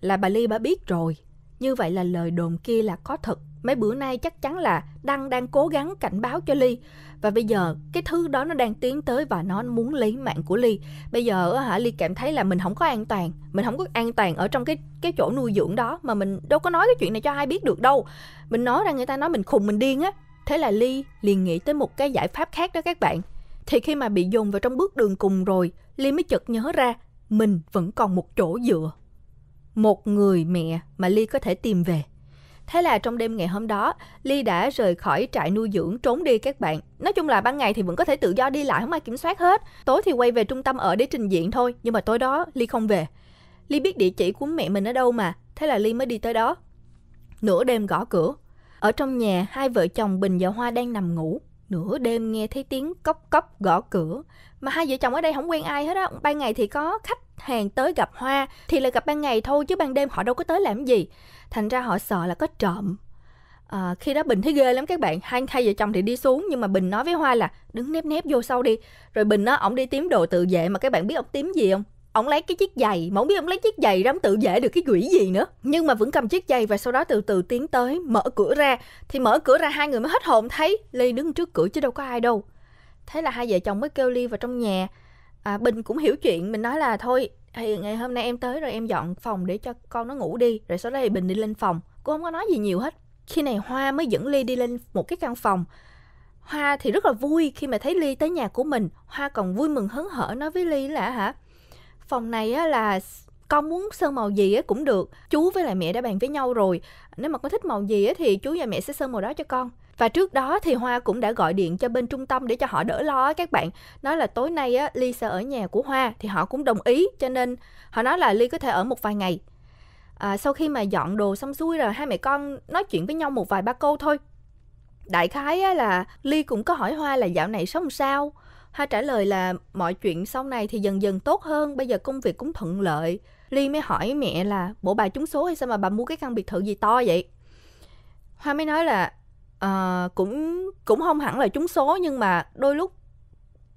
là bà ly bà biết rồi như vậy là lời đồn kia là có thật mấy bữa nay chắc chắn là đăng đang cố gắng cảnh báo cho ly và bây giờ cái thứ đó nó đang tiến tới và nó muốn lấy mạng của ly bây giờ hả ly cảm thấy là mình không có an toàn mình không có an toàn ở trong cái cái chỗ nuôi dưỡng đó mà mình đâu có nói cái chuyện này cho ai biết được đâu mình nói ra người ta nói mình khùng mình điên á thế là ly liền nghĩ tới một cái giải pháp khác đó các bạn thì khi mà bị dồn vào trong bước đường cùng rồi, Ly mới chợt nhớ ra mình vẫn còn một chỗ dựa. Một người mẹ mà Ly có thể tìm về. Thế là trong đêm ngày hôm đó, Ly đã rời khỏi trại nuôi dưỡng trốn đi các bạn. Nói chung là ban ngày thì vẫn có thể tự do đi lại không ai kiểm soát hết. Tối thì quay về trung tâm ở để trình diện thôi, nhưng mà tối đó Ly không về. Ly biết địa chỉ của mẹ mình ở đâu mà, thế là Ly mới đi tới đó. Nửa đêm gõ cửa. Ở trong nhà, hai vợ chồng Bình và Hoa đang nằm ngủ nửa đêm nghe thấy tiếng cốc cốc gõ cửa mà hai vợ chồng ở đây không quen ai hết á ban ngày thì có khách hàng tới gặp hoa thì là gặp ban ngày thôi chứ ban đêm họ đâu có tới làm gì thành ra họ sợ là có trộm à, khi đó bình thấy ghê lắm các bạn hai hai vợ chồng thì đi xuống nhưng mà bình nói với hoa là đứng nép nép vô sau đi rồi bình á ổng đi tím đồ tự vệ mà các bạn biết ổng tím gì không ông lấy cái chiếc giày mà không biết ông lấy chiếc giày ra ông tự dễ được cái quỷ gì nữa nhưng mà vẫn cầm chiếc giày và sau đó từ từ tiến tới mở cửa ra thì mở cửa ra hai người mới hết hồn thấy ly đứng trước cửa chứ đâu có ai đâu thế là hai vợ chồng mới kêu ly vào trong nhà à, bình cũng hiểu chuyện mình nói là thôi thì ngày hôm nay em tới rồi em dọn phòng để cho con nó ngủ đi rồi sau đó thì bình đi lên phòng cô không có nói gì nhiều hết khi này hoa mới dẫn ly đi lên một cái căn phòng hoa thì rất là vui khi mà thấy ly tới nhà của mình hoa còn vui mừng hớn hở nói với ly là hả phòng này á là con muốn sơn màu gì á cũng được chú với lại mẹ đã bàn với nhau rồi nếu mà con thích màu gì á thì chú và mẹ sẽ sơn màu đó cho con và trước đó thì hoa cũng đã gọi điện cho bên trung tâm để cho họ đỡ lo á các bạn nói là tối nay á ly sẽ ở nhà của hoa thì họ cũng đồng ý cho nên họ nói là ly có thể ở một vài ngày à, sau khi mà dọn đồ xong xuôi rồi hai mẹ con nói chuyện với nhau một vài ba câu thôi đại khái á, là ly cũng có hỏi hoa là dạo này sống sao Hoa trả lời là mọi chuyện sau này thì dần dần tốt hơn, bây giờ công việc cũng thuận lợi. Ly mới hỏi mẹ là bộ bà trúng số hay sao mà bà mua cái căn biệt thự gì to vậy? Hoa mới nói là uh, cũng cũng không hẳn là trúng số nhưng mà đôi lúc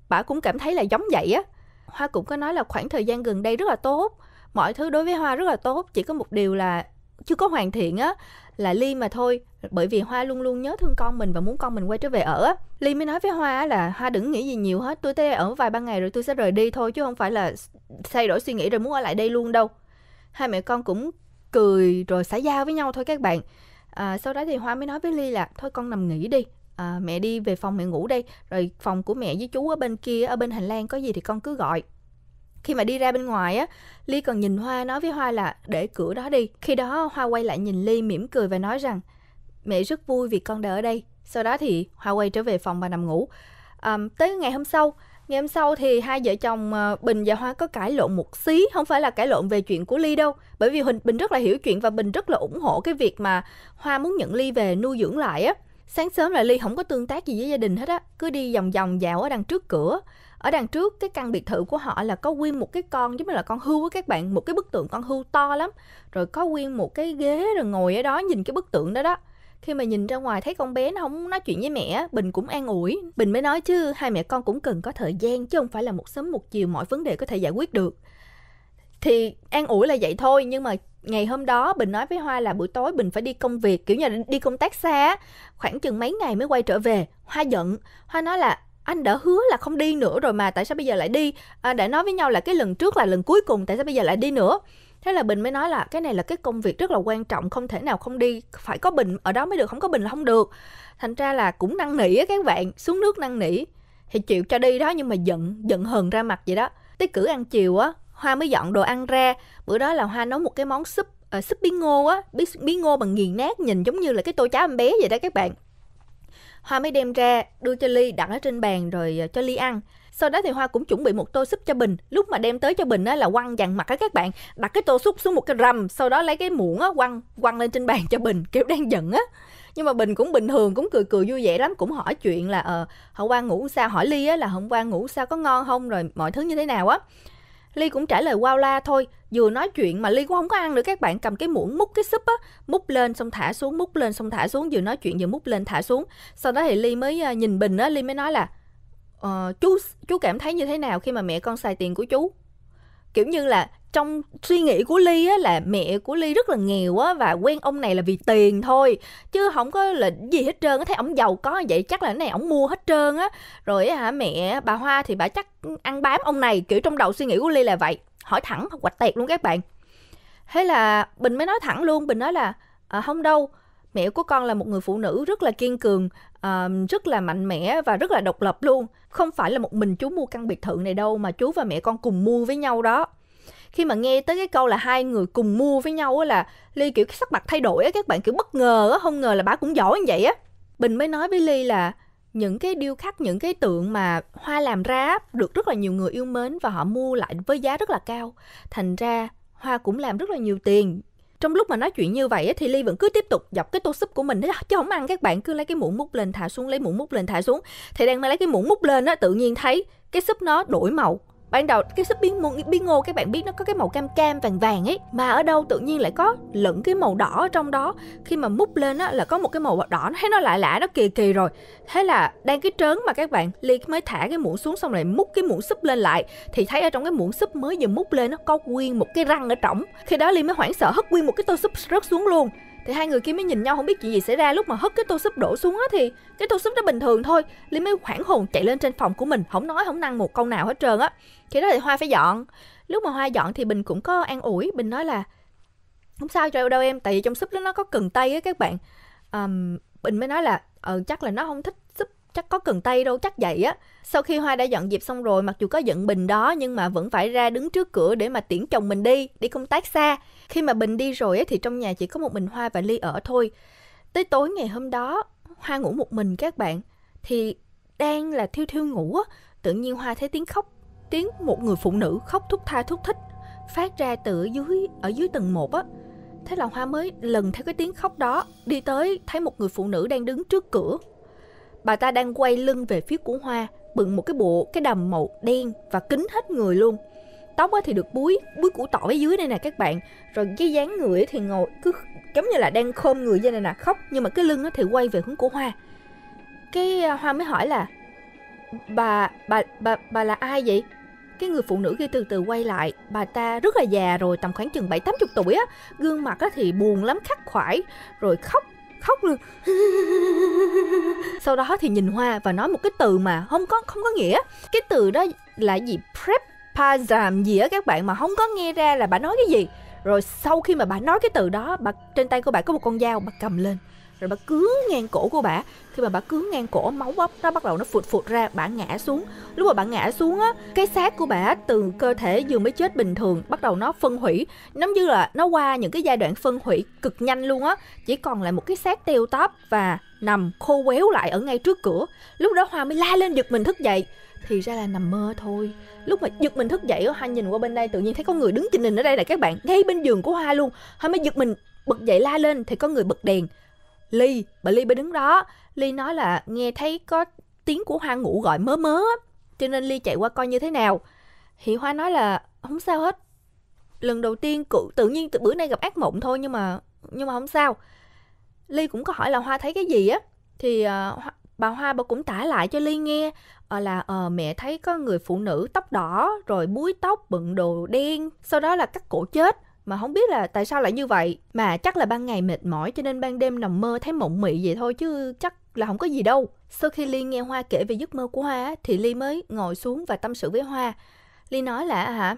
bà cũng cảm thấy là giống vậy á. Hoa cũng có nói là khoảng thời gian gần đây rất là tốt, mọi thứ đối với Hoa rất là tốt, chỉ có một điều là chưa có hoàn thiện á là ly mà thôi bởi vì hoa luôn luôn nhớ thương con mình và muốn con mình quay trở về ở ly mới nói với hoa là hoa đừng nghĩ gì nhiều hết tôi tới đây ở vài ba ngày rồi tôi sẽ rời đi thôi chứ không phải là thay đổi suy nghĩ rồi muốn ở lại đây luôn đâu hai mẹ con cũng cười rồi xả giao với nhau thôi các bạn à, sau đó thì hoa mới nói với ly là thôi con nằm nghỉ đi à, mẹ đi về phòng mẹ ngủ đây rồi phòng của mẹ với chú ở bên kia ở bên hành lang có gì thì con cứ gọi khi mà đi ra bên ngoài á ly còn nhìn hoa nói với hoa là để cửa đó đi khi đó hoa quay lại nhìn ly mỉm cười và nói rằng mẹ rất vui vì con đã ở đây sau đó thì hoa quay trở về phòng và nằm ngủ à, tới ngày hôm sau ngày hôm sau thì hai vợ chồng ờ, bình và hoa có cãi lộn một xí không phải là cãi lộn về chuyện của ly đâu bởi vì huỳnh bình rất là hiểu chuyện và bình rất là ủng hộ cái việc mà hoa muốn nhận ly về nuôi dưỡng lại á sáng sớm là ly không có tương tác gì với gia đình hết á cứ đi vòng vòng dạo ở đằng trước cửa ở đằng trước cái căn biệt thự của họ là có nguyên một cái con giống như là con hươu với các bạn một cái bức tượng con hươu to lắm rồi có nguyên một cái ghế rồi ngồi ở đó nhìn cái bức tượng đó đó khi mà nhìn ra ngoài thấy con bé nó không nói chuyện với mẹ bình cũng an ủi bình mới nói chứ hai mẹ con cũng cần có thời gian chứ không phải là một sớm một chiều mọi vấn đề có thể giải quyết được thì an ủi là vậy thôi nhưng mà ngày hôm đó bình nói với hoa là buổi tối bình phải đi công việc kiểu như là đi công tác xa khoảng chừng mấy ngày mới quay trở về hoa giận hoa nói là anh đã hứa là không đi nữa rồi mà tại sao bây giờ lại đi à, đã nói với nhau là cái lần trước là lần cuối cùng tại sao bây giờ lại đi nữa thế là bình mới nói là cái này là cái công việc rất là quan trọng không thể nào không đi phải có bình ở đó mới được không có bình là không được thành ra là cũng năn nỉ á các bạn xuống nước năn nỉ thì chịu cho đi đó nhưng mà giận giận hờn ra mặt vậy đó tới cử ăn chiều á hoa mới dọn đồ ăn ra bữa đó là hoa nấu một cái món súp uh, súp bí ngô á bí, bí ngô bằng nghiền nát nhìn giống như là cái tô cháo em bé vậy đó các bạn Hoa mới đem ra, đưa cho Ly đặt ở trên bàn rồi ờ, cho Ly ăn. Sau đó thì Hoa cũng chuẩn bị một tô súp cho Bình. Lúc mà đem tới cho Bình á là quăng dằn mặt á các bạn, đặt cái tô súp xuống một cái rầm, sau đó lấy cái muỗng á quăng quăng lên trên bàn cho Bình, kiểu đang giận á. Nhưng mà Bình cũng bình thường, cũng cười cười vui vẻ lắm, cũng hỏi chuyện là ờ hôm qua ngủ sao, hỏi Ly á là hôm qua ngủ sao có ngon không rồi mọi thứ như thế nào á. Ly cũng trả lời wow la thôi, vừa nói chuyện mà Ly cũng không có ăn nữa các bạn, cầm cái muỗng múc cái súp á, múc lên xong thả xuống, múc lên xong thả xuống, vừa nói chuyện vừa múc lên thả xuống. Sau đó thì Ly mới à, nhìn Bình á, Ly mới nói là uh, chú chú cảm thấy như thế nào khi mà mẹ con xài tiền của chú? Kiểu như là trong suy nghĩ của ly á là mẹ của ly rất là nghèo á và quen ông này là vì tiền thôi chứ không có là gì hết trơn thấy ông giàu có vậy chắc là cái này ông mua hết trơn á rồi hả mẹ bà hoa thì bà chắc ăn bám ông này kiểu trong đầu suy nghĩ của ly là vậy hỏi thẳng quạch tẹt luôn các bạn thế là bình mới nói thẳng luôn bình nói là à, ờ, không đâu mẹ của con là một người phụ nữ rất là kiên cường uh, rất là mạnh mẽ và rất là độc lập luôn không phải là một mình chú mua căn biệt thự này đâu mà chú và mẹ con cùng mua với nhau đó khi mà nghe tới cái câu là hai người cùng mua với nhau á là ly kiểu cái sắc mặt thay đổi á các bạn kiểu bất ngờ á không ngờ là bà cũng giỏi như vậy á bình mới nói với ly là những cái điêu khắc những cái tượng mà hoa làm ra được rất là nhiều người yêu mến và họ mua lại với giá rất là cao thành ra hoa cũng làm rất là nhiều tiền trong lúc mà nói chuyện như vậy thì ly vẫn cứ tiếp tục dọc cái tô súp của mình đó chứ không ăn các bạn cứ lấy cái muỗng múc lên thả xuống lấy muỗng múc lên thả xuống thì đang mà lấy cái muỗng múc lên á tự nhiên thấy cái súp nó đổi màu ban đầu cái súp bí ngô, bí ngô các bạn biết nó có cái màu cam cam vàng vàng ấy mà ở đâu tự nhiên lại có lẫn cái màu đỏ ở trong đó khi mà múc lên á là có một cái màu đỏ thấy nó lạ lạ nó kỳ kỳ rồi thế là đang cái trớn mà các bạn ly mới thả cái muỗng xuống xong lại múc cái muỗng súp lên lại thì thấy ở trong cái muỗng súp mới vừa múc lên nó có nguyên một cái răng ở trỏng khi đó ly mới hoảng sợ hất nguyên một cái tô súp rớt xuống luôn thì hai người kia mới nhìn nhau không biết chuyện gì xảy ra lúc mà hất cái tô súp đổ xuống á thì cái tô súp nó bình thường thôi Lim mới hoảng hồn chạy lên trên phòng của mình không nói không năng một câu nào hết trơn á khi đó thì Hoa phải dọn lúc mà Hoa dọn thì Bình cũng có an ủi Bình nói là không sao trời đâu em tại vì trong súp đó nó có cần tây á các bạn um, Bình mới nói là ờ chắc là nó không thích chắc có cần tay đâu chắc vậy á sau khi hoa đã dọn dẹp xong rồi mặc dù có giận bình đó nhưng mà vẫn phải ra đứng trước cửa để mà tiễn chồng mình đi đi công tác xa khi mà bình đi rồi á thì trong nhà chỉ có một mình hoa và ly ở thôi tới tối ngày hôm đó hoa ngủ một mình các bạn thì đang là thiêu thiêu ngủ á tự nhiên hoa thấy tiếng khóc tiếng một người phụ nữ khóc thút tha thút thích phát ra từ dưới ở dưới tầng một á thế là hoa mới lần theo cái tiếng khóc đó đi tới thấy một người phụ nữ đang đứng trước cửa Bà ta đang quay lưng về phía của Hoa, bựng một cái bộ, cái đầm màu đen và kín hết người luôn. Tóc thì được búi, búi củ tỏi dưới đây nè các bạn. Rồi cái dáng người thì ngồi cứ giống như là đang khom người ra này nè, khóc. Nhưng mà cái lưng thì quay về hướng của Hoa. Cái à, Hoa mới hỏi là Bà, bà, bà, bà là ai vậy? cái người phụ nữ kia từ từ quay lại bà ta rất là già rồi tầm khoảng chừng bảy tám chục tuổi á gương mặt á thì buồn lắm khắc khoải rồi khóc khóc luôn sau đó thì nhìn hoa và nói một cái từ mà không có không có nghĩa cái từ đó là gì prep pazam gì á các bạn mà không có nghe ra là bà nói cái gì rồi sau khi mà bà nói cái từ đó bà trên tay của bà có một con dao bà cầm lên rồi bà cứa ngang cổ của bà khi mà bà cứa ngang cổ máu bắp nó bắt đầu nó phụt phụt ra bà ngã xuống lúc mà bà ngã xuống á cái xác của bà từ cơ thể vừa mới chết bình thường bắt đầu nó phân hủy giống như là nó qua những cái giai đoạn phân hủy cực nhanh luôn á chỉ còn lại một cái xác teo tóp và nằm khô quéo lại ở ngay trước cửa lúc đó hoa mới la lên giật mình thức dậy thì ra là nằm mơ thôi lúc mà giật mình thức dậy hoa nhìn qua bên đây tự nhiên thấy có người đứng trên đình ở đây là các bạn ngay bên giường của hoa luôn hoa mới giật mình bật dậy la lên thì có người bật đèn Ly, bà Ly bà đứng đó. Ly nói là nghe thấy có tiếng của Hoa ngủ gọi mớ mớ. Cho nên Ly chạy qua coi như thế nào. Thì Hoa nói là không sao hết. Lần đầu tiên cụ tự nhiên từ bữa nay gặp ác mộng thôi nhưng mà nhưng mà không sao. Ly cũng có hỏi là Hoa thấy cái gì á. Thì uh, bà Hoa bà cũng tả lại cho Ly nghe ờ, là uh, mẹ thấy có người phụ nữ tóc đỏ rồi búi tóc bận đồ đen sau đó là cắt cổ chết mà không biết là tại sao lại như vậy mà chắc là ban ngày mệt mỏi cho nên ban đêm nằm mơ thấy mộng mị vậy thôi chứ chắc là không có gì đâu sau khi ly nghe hoa kể về giấc mơ của hoa thì ly mới ngồi xuống và tâm sự với hoa ly nói là à hả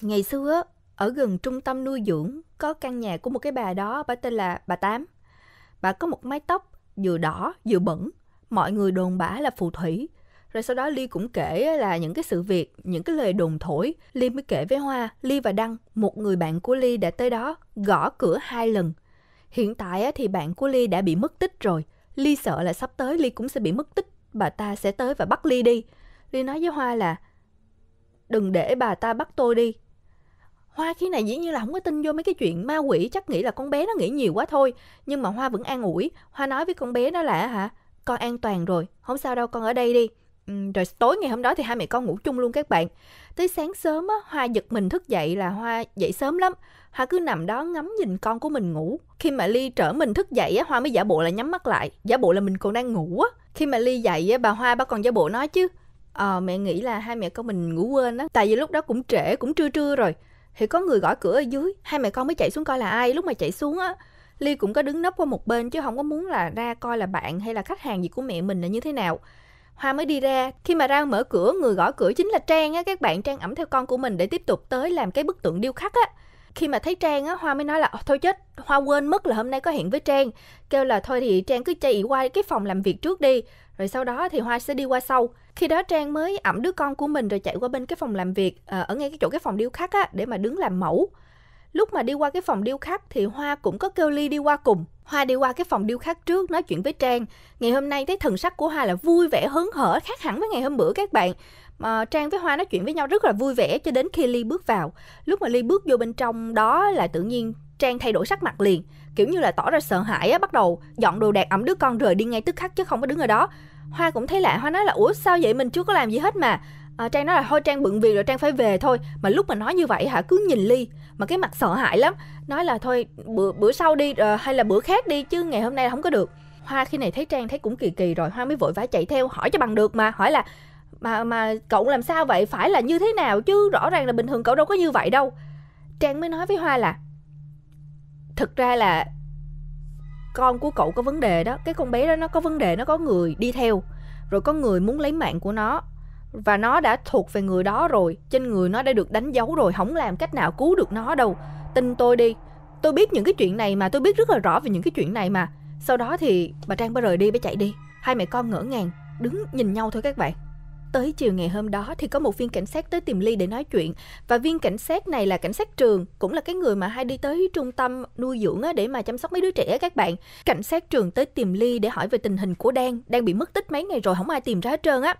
ngày xưa ở gần trung tâm nuôi dưỡng có căn nhà của một cái bà đó bà tên là bà tám bà có một mái tóc vừa đỏ vừa bẩn mọi người đồn bả là phù thủy rồi sau đó Ly cũng kể là những cái sự việc, những cái lời đồn thổi. Ly mới kể với Hoa, Ly và Đăng, một người bạn của Ly đã tới đó, gõ cửa hai lần. Hiện tại thì bạn của Ly đã bị mất tích rồi. Ly sợ là sắp tới Ly cũng sẽ bị mất tích, bà ta sẽ tới và bắt Ly đi. Ly nói với Hoa là, đừng để bà ta bắt tôi đi, Hoa khi này dĩ nhiên là không có tin vô mấy cái chuyện ma quỷ, chắc nghĩ là con bé nó nghĩ nhiều quá thôi. Nhưng mà Hoa vẫn an ủi, Hoa nói với con bé đó là hả, con an toàn rồi, không sao đâu con ở đây đi rồi tối ngày hôm đó thì hai mẹ con ngủ chung luôn các bạn tới sáng sớm á, hoa giật mình thức dậy là hoa dậy sớm lắm hoa cứ nằm đó ngắm nhìn con của mình ngủ khi mà ly trở mình thức dậy á, hoa mới giả bộ là nhắm mắt lại giả bộ là mình còn đang ngủ á khi mà ly dậy á, bà hoa bà còn giả bộ nói chứ ờ mẹ nghĩ là hai mẹ con mình ngủ quên á tại vì lúc đó cũng trễ cũng trưa trưa rồi thì có người gõ cửa ở dưới hai mẹ con mới chạy xuống coi là ai lúc mà chạy xuống á ly cũng có đứng nấp qua một bên chứ không có muốn là ra coi là bạn hay là khách hàng gì của mẹ mình là như thế nào Hoa mới đi ra, khi mà ra mở cửa, người gõ cửa chính là Trang á các bạn, Trang ẩm theo con của mình để tiếp tục tới làm cái bức tượng điêu khắc á. Khi mà thấy Trang á, Hoa mới nói là ờ, thôi chết, Hoa quên mất là hôm nay có hẹn với Trang. Kêu là thôi thì Trang cứ chạy qua cái phòng làm việc trước đi, rồi sau đó thì Hoa sẽ đi qua sau. Khi đó Trang mới ẩm đứa con của mình rồi chạy qua bên cái phòng làm việc ờ, ở ngay cái chỗ cái phòng điêu khắc á để mà đứng làm mẫu. Lúc mà đi qua cái phòng điêu khắc thì Hoa cũng có kêu Ly đi qua cùng Hoa đi qua cái phòng điêu khắc trước nói chuyện với Trang. Ngày hôm nay thấy thần sắc của Hoa là vui vẻ hớn hở khác hẳn với ngày hôm bữa các bạn. Mà Trang với Hoa nói chuyện với nhau rất là vui vẻ cho đến khi Ly bước vào. Lúc mà Ly bước vô bên trong đó là tự nhiên Trang thay đổi sắc mặt liền, kiểu như là tỏ ra sợ hãi á, bắt đầu dọn đồ đạc ẩm đứa con rời đi ngay tức khắc chứ không có đứng ở đó. Hoa cũng thấy lạ, Hoa nói là ủa sao vậy mình chưa có làm gì hết mà. À, Trang nói là thôi Trang bận việc rồi Trang phải về thôi Mà lúc mà nói như vậy hả cứ nhìn Ly mà cái mặt sợ hãi lắm nói là thôi bữa bữa sau đi uh, hay là bữa khác đi chứ ngày hôm nay là không có được hoa khi này thấy trang thấy cũng kỳ kỳ rồi hoa mới vội vã chạy theo hỏi cho bằng được mà hỏi là mà mà cậu làm sao vậy phải là như thế nào chứ rõ ràng là bình thường cậu đâu có như vậy đâu trang mới nói với hoa là thực ra là con của cậu có vấn đề đó cái con bé đó nó có vấn đề nó có người đi theo rồi có người muốn lấy mạng của nó và nó đã thuộc về người đó rồi trên người nó đã được đánh dấu rồi không làm cách nào cứu được nó đâu tin tôi đi tôi biết những cái chuyện này mà tôi biết rất là rõ về những cái chuyện này mà sau đó thì bà trang bà rời đi bà chạy đi hai mẹ con ngỡ ngàng đứng nhìn nhau thôi các bạn tới chiều ngày hôm đó thì có một viên cảnh sát tới tìm Ly để nói chuyện và viên cảnh sát này là cảnh sát trường cũng là cái người mà hay đi tới trung tâm nuôi dưỡng để mà chăm sóc mấy đứa trẻ các bạn cảnh sát trường tới tìm Ly để hỏi về tình hình của Đan đang bị mất tích mấy ngày rồi không ai tìm ra hết trơn á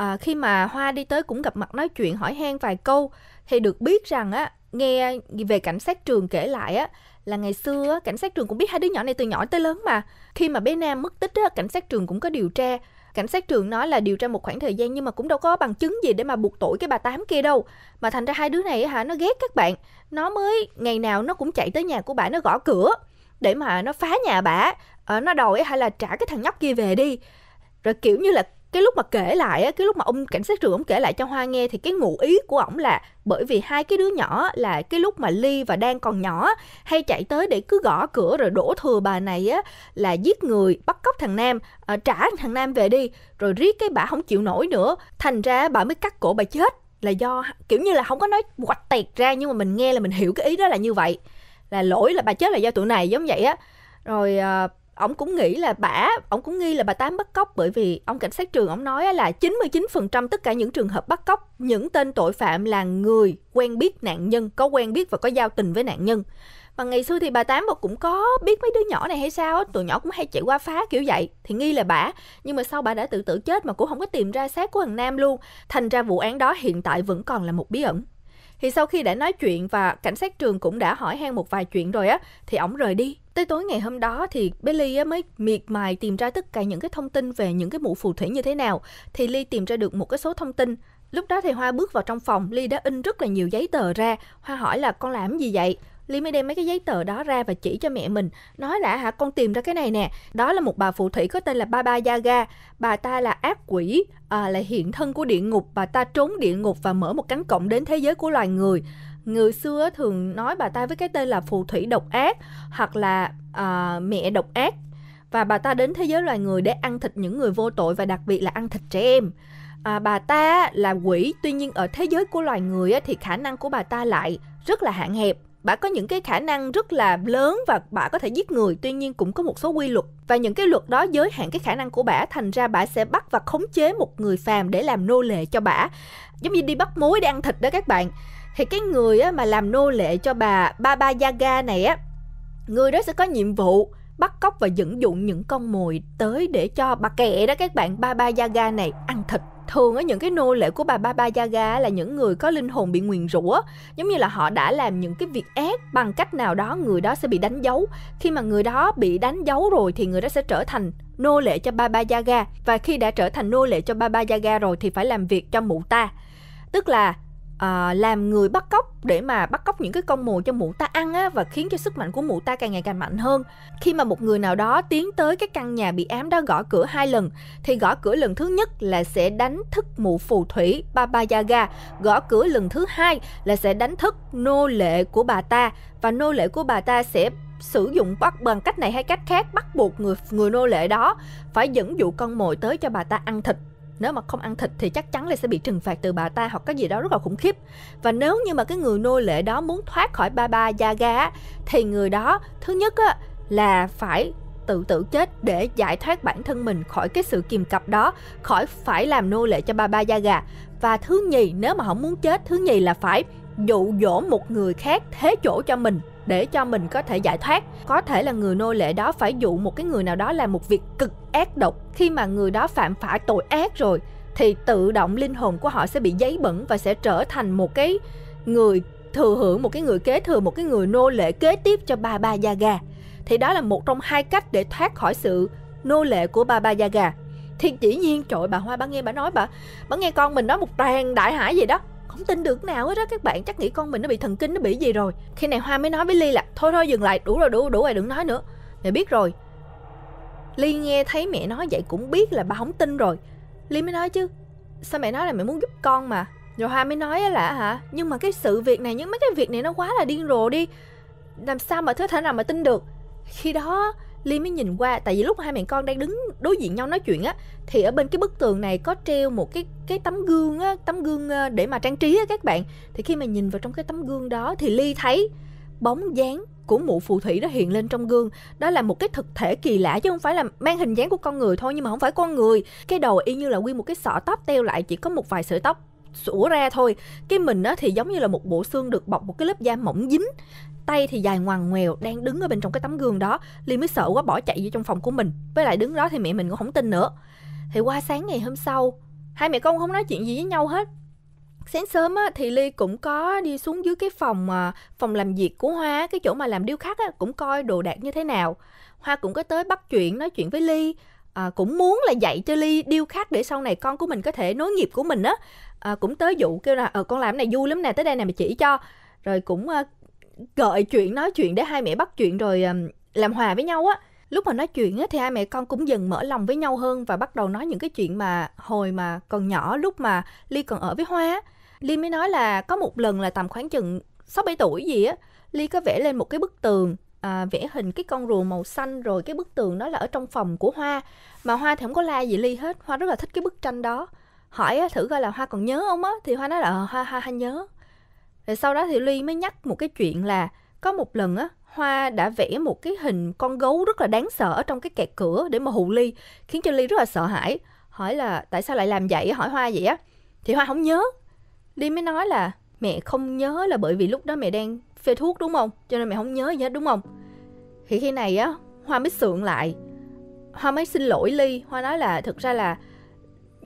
à, khi mà hoa đi tới cũng gặp mặt nói chuyện hỏi han vài câu thì được biết rằng á nghe về cảnh sát trường kể lại á là ngày xưa cảnh sát trường cũng biết hai đứa nhỏ này từ nhỏ tới lớn mà khi mà bé nam mất tích á cảnh sát trường cũng có điều tra cảnh sát trường nói là điều tra một khoảng thời gian nhưng mà cũng đâu có bằng chứng gì để mà buộc tội cái bà tám kia đâu mà thành ra hai đứa này hả nó ghét các bạn nó mới ngày nào nó cũng chạy tới nhà của bà nó gõ cửa để mà nó phá nhà bà ờ, nó đòi hay là trả cái thằng nhóc kia về đi rồi kiểu như là cái lúc mà kể lại á cái lúc mà ông cảnh sát trưởng ông kể lại cho hoa nghe thì cái ngụ ý của ổng là bởi vì hai cái đứa nhỏ là cái lúc mà ly và đang còn nhỏ hay chạy tới để cứ gõ cửa rồi đổ thừa bà này á là giết người bắt cóc thằng nam à, trả thằng nam về đi rồi riết cái bà không chịu nổi nữa thành ra bà mới cắt cổ bà chết là do kiểu như là không có nói quạch tẹt ra nhưng mà mình nghe là mình hiểu cái ý đó là như vậy là lỗi là bà chết là do tụi này giống vậy á rồi uh, ông cũng nghĩ là bả ông cũng nghi là bà tám bắt cóc bởi vì ông cảnh sát trường ông nói là 99% tất cả những trường hợp bắt cóc những tên tội phạm là người quen biết nạn nhân có quen biết và có giao tình với nạn nhân mà ngày xưa thì bà tám bà cũng có biết mấy đứa nhỏ này hay sao tụi nhỏ cũng hay chạy qua phá kiểu vậy thì nghi là bà nhưng mà sau bà đã tự tử chết mà cũng không có tìm ra xác của thằng nam luôn thành ra vụ án đó hiện tại vẫn còn là một bí ẩn thì sau khi đã nói chuyện và cảnh sát trường cũng đã hỏi han một vài chuyện rồi á thì ổng rời đi Tới tối ngày hôm đó thì bé Ly mới miệt mài tìm ra tất cả những cái thông tin về những cái mũ phù thủy như thế nào. Thì Ly tìm ra được một cái số thông tin. Lúc đó thì Hoa bước vào trong phòng, Ly đã in rất là nhiều giấy tờ ra. Hoa hỏi là con làm gì vậy? Ly mới đem mấy cái giấy tờ đó ra và chỉ cho mẹ mình, nói là hả con tìm ra cái này nè, đó là một bà phù thủy có tên là Baba Yaga, bà ta là ác quỷ, à, là hiện thân của địa ngục, bà ta trốn địa ngục và mở một cánh cổng đến thế giới của loài người người xưa thường nói bà ta với cái tên là phù thủy độc ác hoặc là uh, mẹ độc ác và bà ta đến thế giới loài người để ăn thịt những người vô tội và đặc biệt là ăn thịt trẻ em à, bà ta là quỷ tuy nhiên ở thế giới của loài người thì khả năng của bà ta lại rất là hạn hẹp bà có những cái khả năng rất là lớn và bà có thể giết người tuy nhiên cũng có một số quy luật và những cái luật đó giới hạn cái khả năng của bà thành ra bà sẽ bắt và khống chế một người phàm để làm nô lệ cho bà giống như đi bắt mối để ăn thịt đó các bạn thì cái người á, mà làm nô lệ cho bà Baba Yaga này á người đó sẽ có nhiệm vụ bắt cóc và dẫn dụ những con mồi tới để cho bà kệ đó các bạn Baba Yaga này ăn thịt thường ở những cái nô lệ của bà Baba Yaga là những người có linh hồn bị nguyền rủa giống như là họ đã làm những cái việc ác bằng cách nào đó người đó sẽ bị đánh dấu khi mà người đó bị đánh dấu rồi thì người đó sẽ trở thành nô lệ cho Baba Yaga và khi đã trở thành nô lệ cho Baba Yaga rồi thì phải làm việc cho mụ ta tức là à, làm người bắt cóc để mà bắt cóc những cái con mồi cho mụ ta ăn á và khiến cho sức mạnh của mụ ta càng ngày càng mạnh hơn. Khi mà một người nào đó tiến tới cái căn nhà bị ám đó gõ cửa hai lần thì gõ cửa lần thứ nhất là sẽ đánh thức mụ phù thủy Baba Yaga, gõ cửa lần thứ hai là sẽ đánh thức nô lệ của bà ta và nô lệ của bà ta sẽ sử dụng bắt bằng cách này hay cách khác bắt buộc người người nô lệ đó phải dẫn dụ con mồi tới cho bà ta ăn thịt nếu mà không ăn thịt thì chắc chắn là sẽ bị trừng phạt từ bà ta hoặc cái gì đó rất là khủng khiếp và nếu như mà cái người nô lệ đó muốn thoát khỏi ba ba Yaga thì người đó thứ nhất á, là phải tự tử chết để giải thoát bản thân mình khỏi cái sự kìm cặp đó, khỏi phải làm nô lệ cho ba ba gà Và thứ nhì, nếu mà không muốn chết, thứ nhì là phải dụ dỗ một người khác thế chỗ cho mình để cho mình có thể giải thoát có thể là người nô lệ đó phải dụ một cái người nào đó làm một việc cực ác độc khi mà người đó phạm phải tội ác rồi thì tự động linh hồn của họ sẽ bị giấy bẩn và sẽ trở thành một cái người thừa hưởng một cái người kế thừa một cái người nô lệ kế tiếp cho gia Yaga thì đó là một trong hai cách để thoát khỏi sự nô lệ của gia Yaga thì dĩ nhiên trội bà Hoa bà nghe bà nói bà bà nghe con mình nói một tràng đại hải gì đó không tin được nào hết á các bạn chắc nghĩ con mình nó bị thần kinh nó bị gì rồi khi này hoa mới nói với ly là thôi thôi dừng lại đủ rồi đủ đủ rồi đừng nói nữa mẹ biết rồi ly nghe thấy mẹ nói vậy cũng biết là ba không tin rồi ly mới nói chứ sao mẹ nói là mẹ muốn giúp con mà rồi hoa mới nói là hả nhưng mà cái sự việc này những mấy cái việc này nó quá là điên rồ đi làm sao mà có thể nào mà tin được khi đó Ly mới nhìn qua tại vì lúc hai mẹ con đang đứng đối diện nhau nói chuyện á thì ở bên cái bức tường này có treo một cái cái tấm gương á, tấm gương ờ, để mà trang trí á các bạn. Thì khi mà nhìn vào trong cái tấm gương đó thì Ly thấy bóng dáng của mụ phù thủy đó hiện lên trong gương đó là một cái thực thể kỳ lạ chứ không phải là mang hình dáng của con người thôi nhưng mà không phải con người cái đầu y như là nguyên một cái sọ tóc teo lại chỉ có một vài sợi tóc sủa ra thôi cái mình á thì giống như là một bộ xương được bọc một cái lớp da mỏng dính tay thì dài ngoằn ngoèo đang đứng ở bên trong cái tấm gương đó liêm mới sợ quá bỏ chạy vô trong phòng của mình với lại đứng đó thì mẹ mình cũng không tin nữa thì qua sáng ngày hôm sau hai mẹ con không nói chuyện gì với nhau hết sáng sớm á, thì ly cũng có đi xuống dưới cái phòng à, phòng làm việc của hoa cái chỗ mà làm điêu khắc á, cũng coi đồ đạc như thế nào hoa cũng có tới bắt chuyện nói chuyện với ly à, cũng muốn là dạy cho ly điêu khắc để sau này con của mình có thể nối nghiệp của mình á à, cũng tới dụ kêu là ờ con làm này vui lắm nè tới đây nè mày chỉ cho rồi cũng à, gợi chuyện nói chuyện để hai mẹ bắt chuyện rồi à, làm hòa với nhau á lúc mà nói chuyện á thì hai mẹ con cũng dần mở lòng với nhau hơn và bắt đầu nói những cái chuyện mà hồi mà còn nhỏ lúc mà ly còn ở với hoa ly mới nói là có một lần là tầm khoảng chừng sáu bảy tuổi gì á ly có vẽ lên một cái bức tường à, vẽ hình cái con rùa màu xanh rồi cái bức tường đó là ở trong phòng của hoa mà hoa thì không có la gì ly hết hoa rất là thích cái bức tranh đó hỏi thử coi là hoa còn nhớ không á thì hoa nói là ờ, hoa hoa hoa nhớ rồi sau đó thì ly mới nhắc một cái chuyện là có một lần á hoa đã vẽ một cái hình con gấu rất là đáng sợ ở trong cái kẹt cửa để mà hù ly khiến cho ly rất là sợ hãi hỏi là tại sao lại làm vậy hỏi hoa vậy á thì hoa không nhớ ly mới nói là mẹ không nhớ là bởi vì lúc đó mẹ đang phê thuốc đúng không cho nên mày không nhớ gì hết đúng không thì khi này á hoa mới sượng lại hoa mới xin lỗi ly hoa nói là thực ra là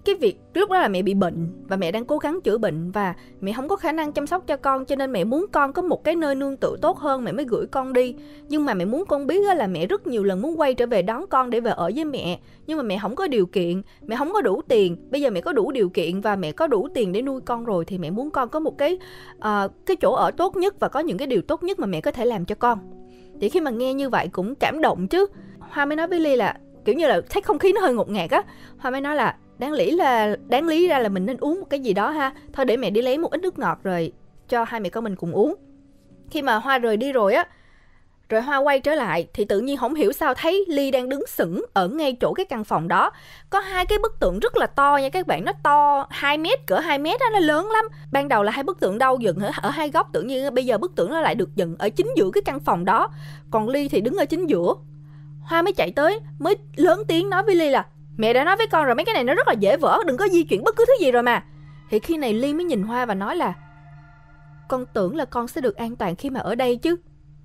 cái việc lúc đó là mẹ bị bệnh và mẹ đang cố gắng chữa bệnh và mẹ không có khả năng chăm sóc cho con cho nên mẹ muốn con có một cái nơi nương tựa tốt hơn mẹ mới gửi con đi nhưng mà mẹ muốn con biết là mẹ rất nhiều lần muốn quay trở về đón con để về ở với mẹ nhưng mà mẹ không có điều kiện mẹ không có đủ tiền bây giờ mẹ có đủ điều kiện và mẹ có đủ tiền để nuôi con rồi thì mẹ muốn con có một cái uh, cái chỗ ở tốt nhất và có những cái điều tốt nhất mà mẹ có thể làm cho con thì khi mà nghe như vậy cũng cảm động chứ hoa mới nói với ly là kiểu như là thấy không khí nó hơi ngột ngạt á hoa mới nói là đáng lý là đáng lý ra là mình nên uống một cái gì đó ha thôi để mẹ đi lấy một ít nước ngọt rồi cho hai mẹ con mình cùng uống khi mà hoa rời đi rồi á rồi hoa quay trở lại thì tự nhiên không hiểu sao thấy ly đang đứng sững ở ngay chỗ cái căn phòng đó có hai cái bức tượng rất là to nha các bạn nó to 2 mét cỡ 2 mét á nó lớn lắm ban đầu là hai bức tượng đâu dựng ở, ở hai góc tự nhiên bây giờ bức tượng nó lại được dựng ở chính giữa cái căn phòng đó còn ly thì đứng ở chính giữa hoa mới chạy tới mới lớn tiếng nói với ly là Mẹ đã nói với con rồi mấy cái này nó rất là dễ vỡ, đừng có di chuyển bất cứ thứ gì rồi mà. Thì khi này Ly mới nhìn Hoa và nói là Con tưởng là con sẽ được an toàn khi mà ở đây chứ.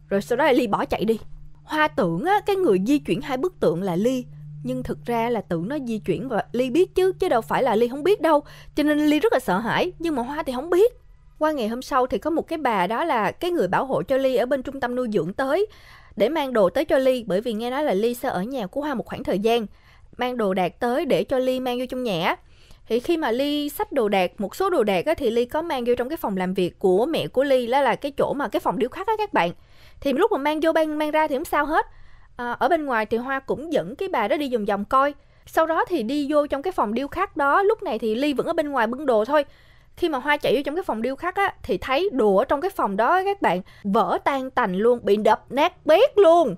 Rồi sau đó là Ly bỏ chạy đi. Hoa tưởng á, cái người di chuyển hai bức tượng là Ly nhưng thực ra là tưởng nó di chuyển và Ly biết chứ chứ đâu phải là Ly không biết đâu cho nên Ly rất là sợ hãi nhưng mà Hoa thì không biết qua ngày hôm sau thì có một cái bà đó là cái người bảo hộ cho Ly ở bên trung tâm nuôi dưỡng tới để mang đồ tới cho Ly bởi vì nghe nói là Ly sẽ ở nhà của Hoa một khoảng thời gian mang đồ đạc tới để cho Ly mang vô trong nhà thì khi mà ly sách đồ đạc một số đồ đạc á, thì ly có mang vô trong cái phòng làm việc của mẹ của ly đó là cái chỗ mà cái phòng điêu khắc á các bạn thì lúc mà mang vô mang mang ra thì không sao hết à, ở bên ngoài thì hoa cũng dẫn cái bà đó đi vòng vòng coi sau đó thì đi vô trong cái phòng điêu khắc đó lúc này thì ly vẫn ở bên ngoài bưng đồ thôi khi mà hoa chạy vô trong cái phòng điêu khắc á thì thấy đồ ở trong cái phòng đó các bạn vỡ tan tành luôn bị đập nát bét luôn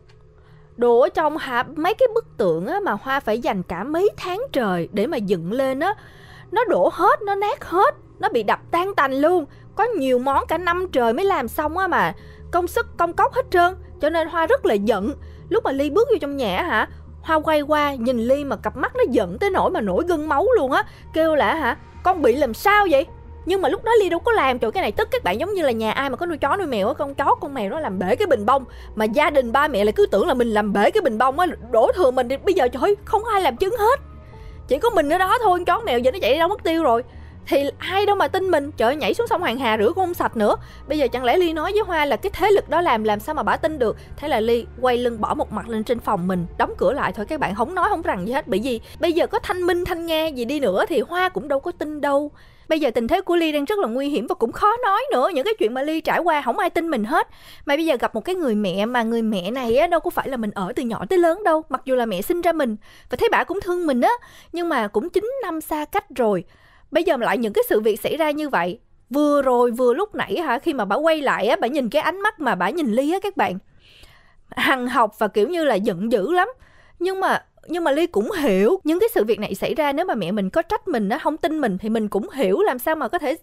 đổ trong hả mấy cái bức tượng á, mà hoa phải dành cả mấy tháng trời để mà dựng lên á nó đổ hết nó nát hết nó bị đập tan tành luôn có nhiều món cả năm trời mới làm xong á mà công sức công cốc hết trơn cho nên hoa rất là giận lúc mà ly bước vô trong nhà hả hoa quay qua nhìn ly mà cặp mắt nó giận tới nỗi mà nổi gân máu luôn á kêu là hả con bị làm sao vậy nhưng mà lúc đó ly đâu có làm trời cái này tức các bạn giống như là nhà ai mà có nuôi chó nuôi mèo á con chó con mèo nó làm bể cái bình bông mà gia đình ba mẹ lại cứ tưởng là mình làm bể cái bình bông á đổ thừa mình thì bây giờ trời ơi không ai làm chứng hết chỉ có mình ở đó thôi con chó mèo giờ nó chạy đâu mất tiêu rồi thì ai đâu mà tin mình trời nhảy xuống sông hoàng hà rửa cũng không sạch nữa bây giờ chẳng lẽ ly nói với hoa là cái thế lực đó làm làm sao mà bả tin được thế là ly quay lưng bỏ một mặt lên trên phòng mình đóng cửa lại thôi các bạn không nói không rằng gì hết bởi vì bây giờ có thanh minh thanh nga gì đi nữa thì hoa cũng đâu có tin đâu bây giờ tình thế của ly đang rất là nguy hiểm và cũng khó nói nữa những cái chuyện mà ly trải qua không ai tin mình hết mà bây giờ gặp một cái người mẹ mà người mẹ này á đâu có phải là mình ở từ nhỏ tới lớn đâu mặc dù là mẹ sinh ra mình và thấy bà cũng thương mình á nhưng mà cũng 9 năm xa cách rồi bây giờ lại những cái sự việc xảy ra như vậy vừa rồi vừa lúc nãy hả khi mà bà quay lại á bà nhìn cái ánh mắt mà bà nhìn ly á các bạn hằng học và kiểu như là giận dữ lắm nhưng mà nhưng mà ly cũng hiểu những cái sự việc này xảy ra nếu mà mẹ mình có trách mình nó không tin mình thì mình cũng hiểu làm sao mà có thể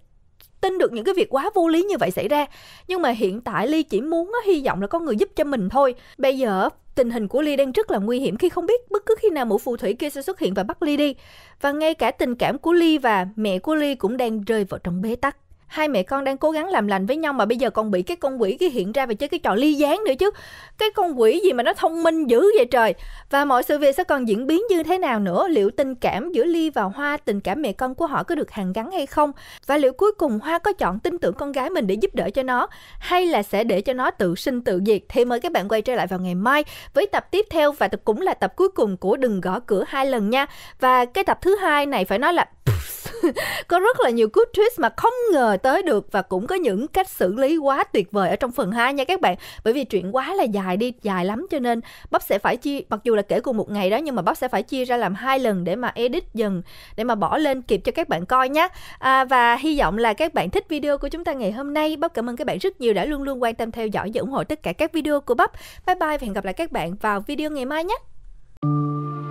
tin được những cái việc quá vô lý như vậy xảy ra nhưng mà hiện tại ly chỉ muốn á, hy vọng là có người giúp cho mình thôi bây giờ tình hình của ly đang rất là nguy hiểm khi không biết bất cứ khi nào mũ phù thủy kia sẽ xuất hiện và bắt ly đi và ngay cả tình cảm của ly và mẹ của ly cũng đang rơi vào trong bế tắc hai mẹ con đang cố gắng làm lành với nhau mà bây giờ còn bị cái con quỷ cái hiện ra và chơi cái trò ly gián nữa chứ cái con quỷ gì mà nó thông minh dữ vậy trời và mọi sự việc sẽ còn diễn biến như thế nào nữa liệu tình cảm giữa ly và hoa tình cảm mẹ con của họ có được hàn gắn hay không và liệu cuối cùng hoa có chọn tin tưởng con gái mình để giúp đỡ cho nó hay là sẽ để cho nó tự sinh tự diệt thì mời các bạn quay trở lại vào ngày mai với tập tiếp theo và cũng là tập cuối cùng của đừng gõ cửa hai lần nha và cái tập thứ hai này phải nói là có rất là nhiều cú twist mà không ngờ tới được và cũng có những cách xử lý quá tuyệt vời ở trong phần 2 nha các bạn bởi vì chuyện quá là dài đi dài lắm cho nên bắp sẽ phải chia mặc dù là kể cùng một ngày đó nhưng mà bắp sẽ phải chia ra làm hai lần để mà edit dần để mà bỏ lên kịp cho các bạn coi nhé à, và hy vọng là các bạn thích video của chúng ta ngày hôm nay bắp cảm ơn các bạn rất nhiều đã luôn luôn quan tâm theo dõi và ủng hộ tất cả các video của bắp bye bye và hẹn gặp lại các bạn vào video ngày mai nhé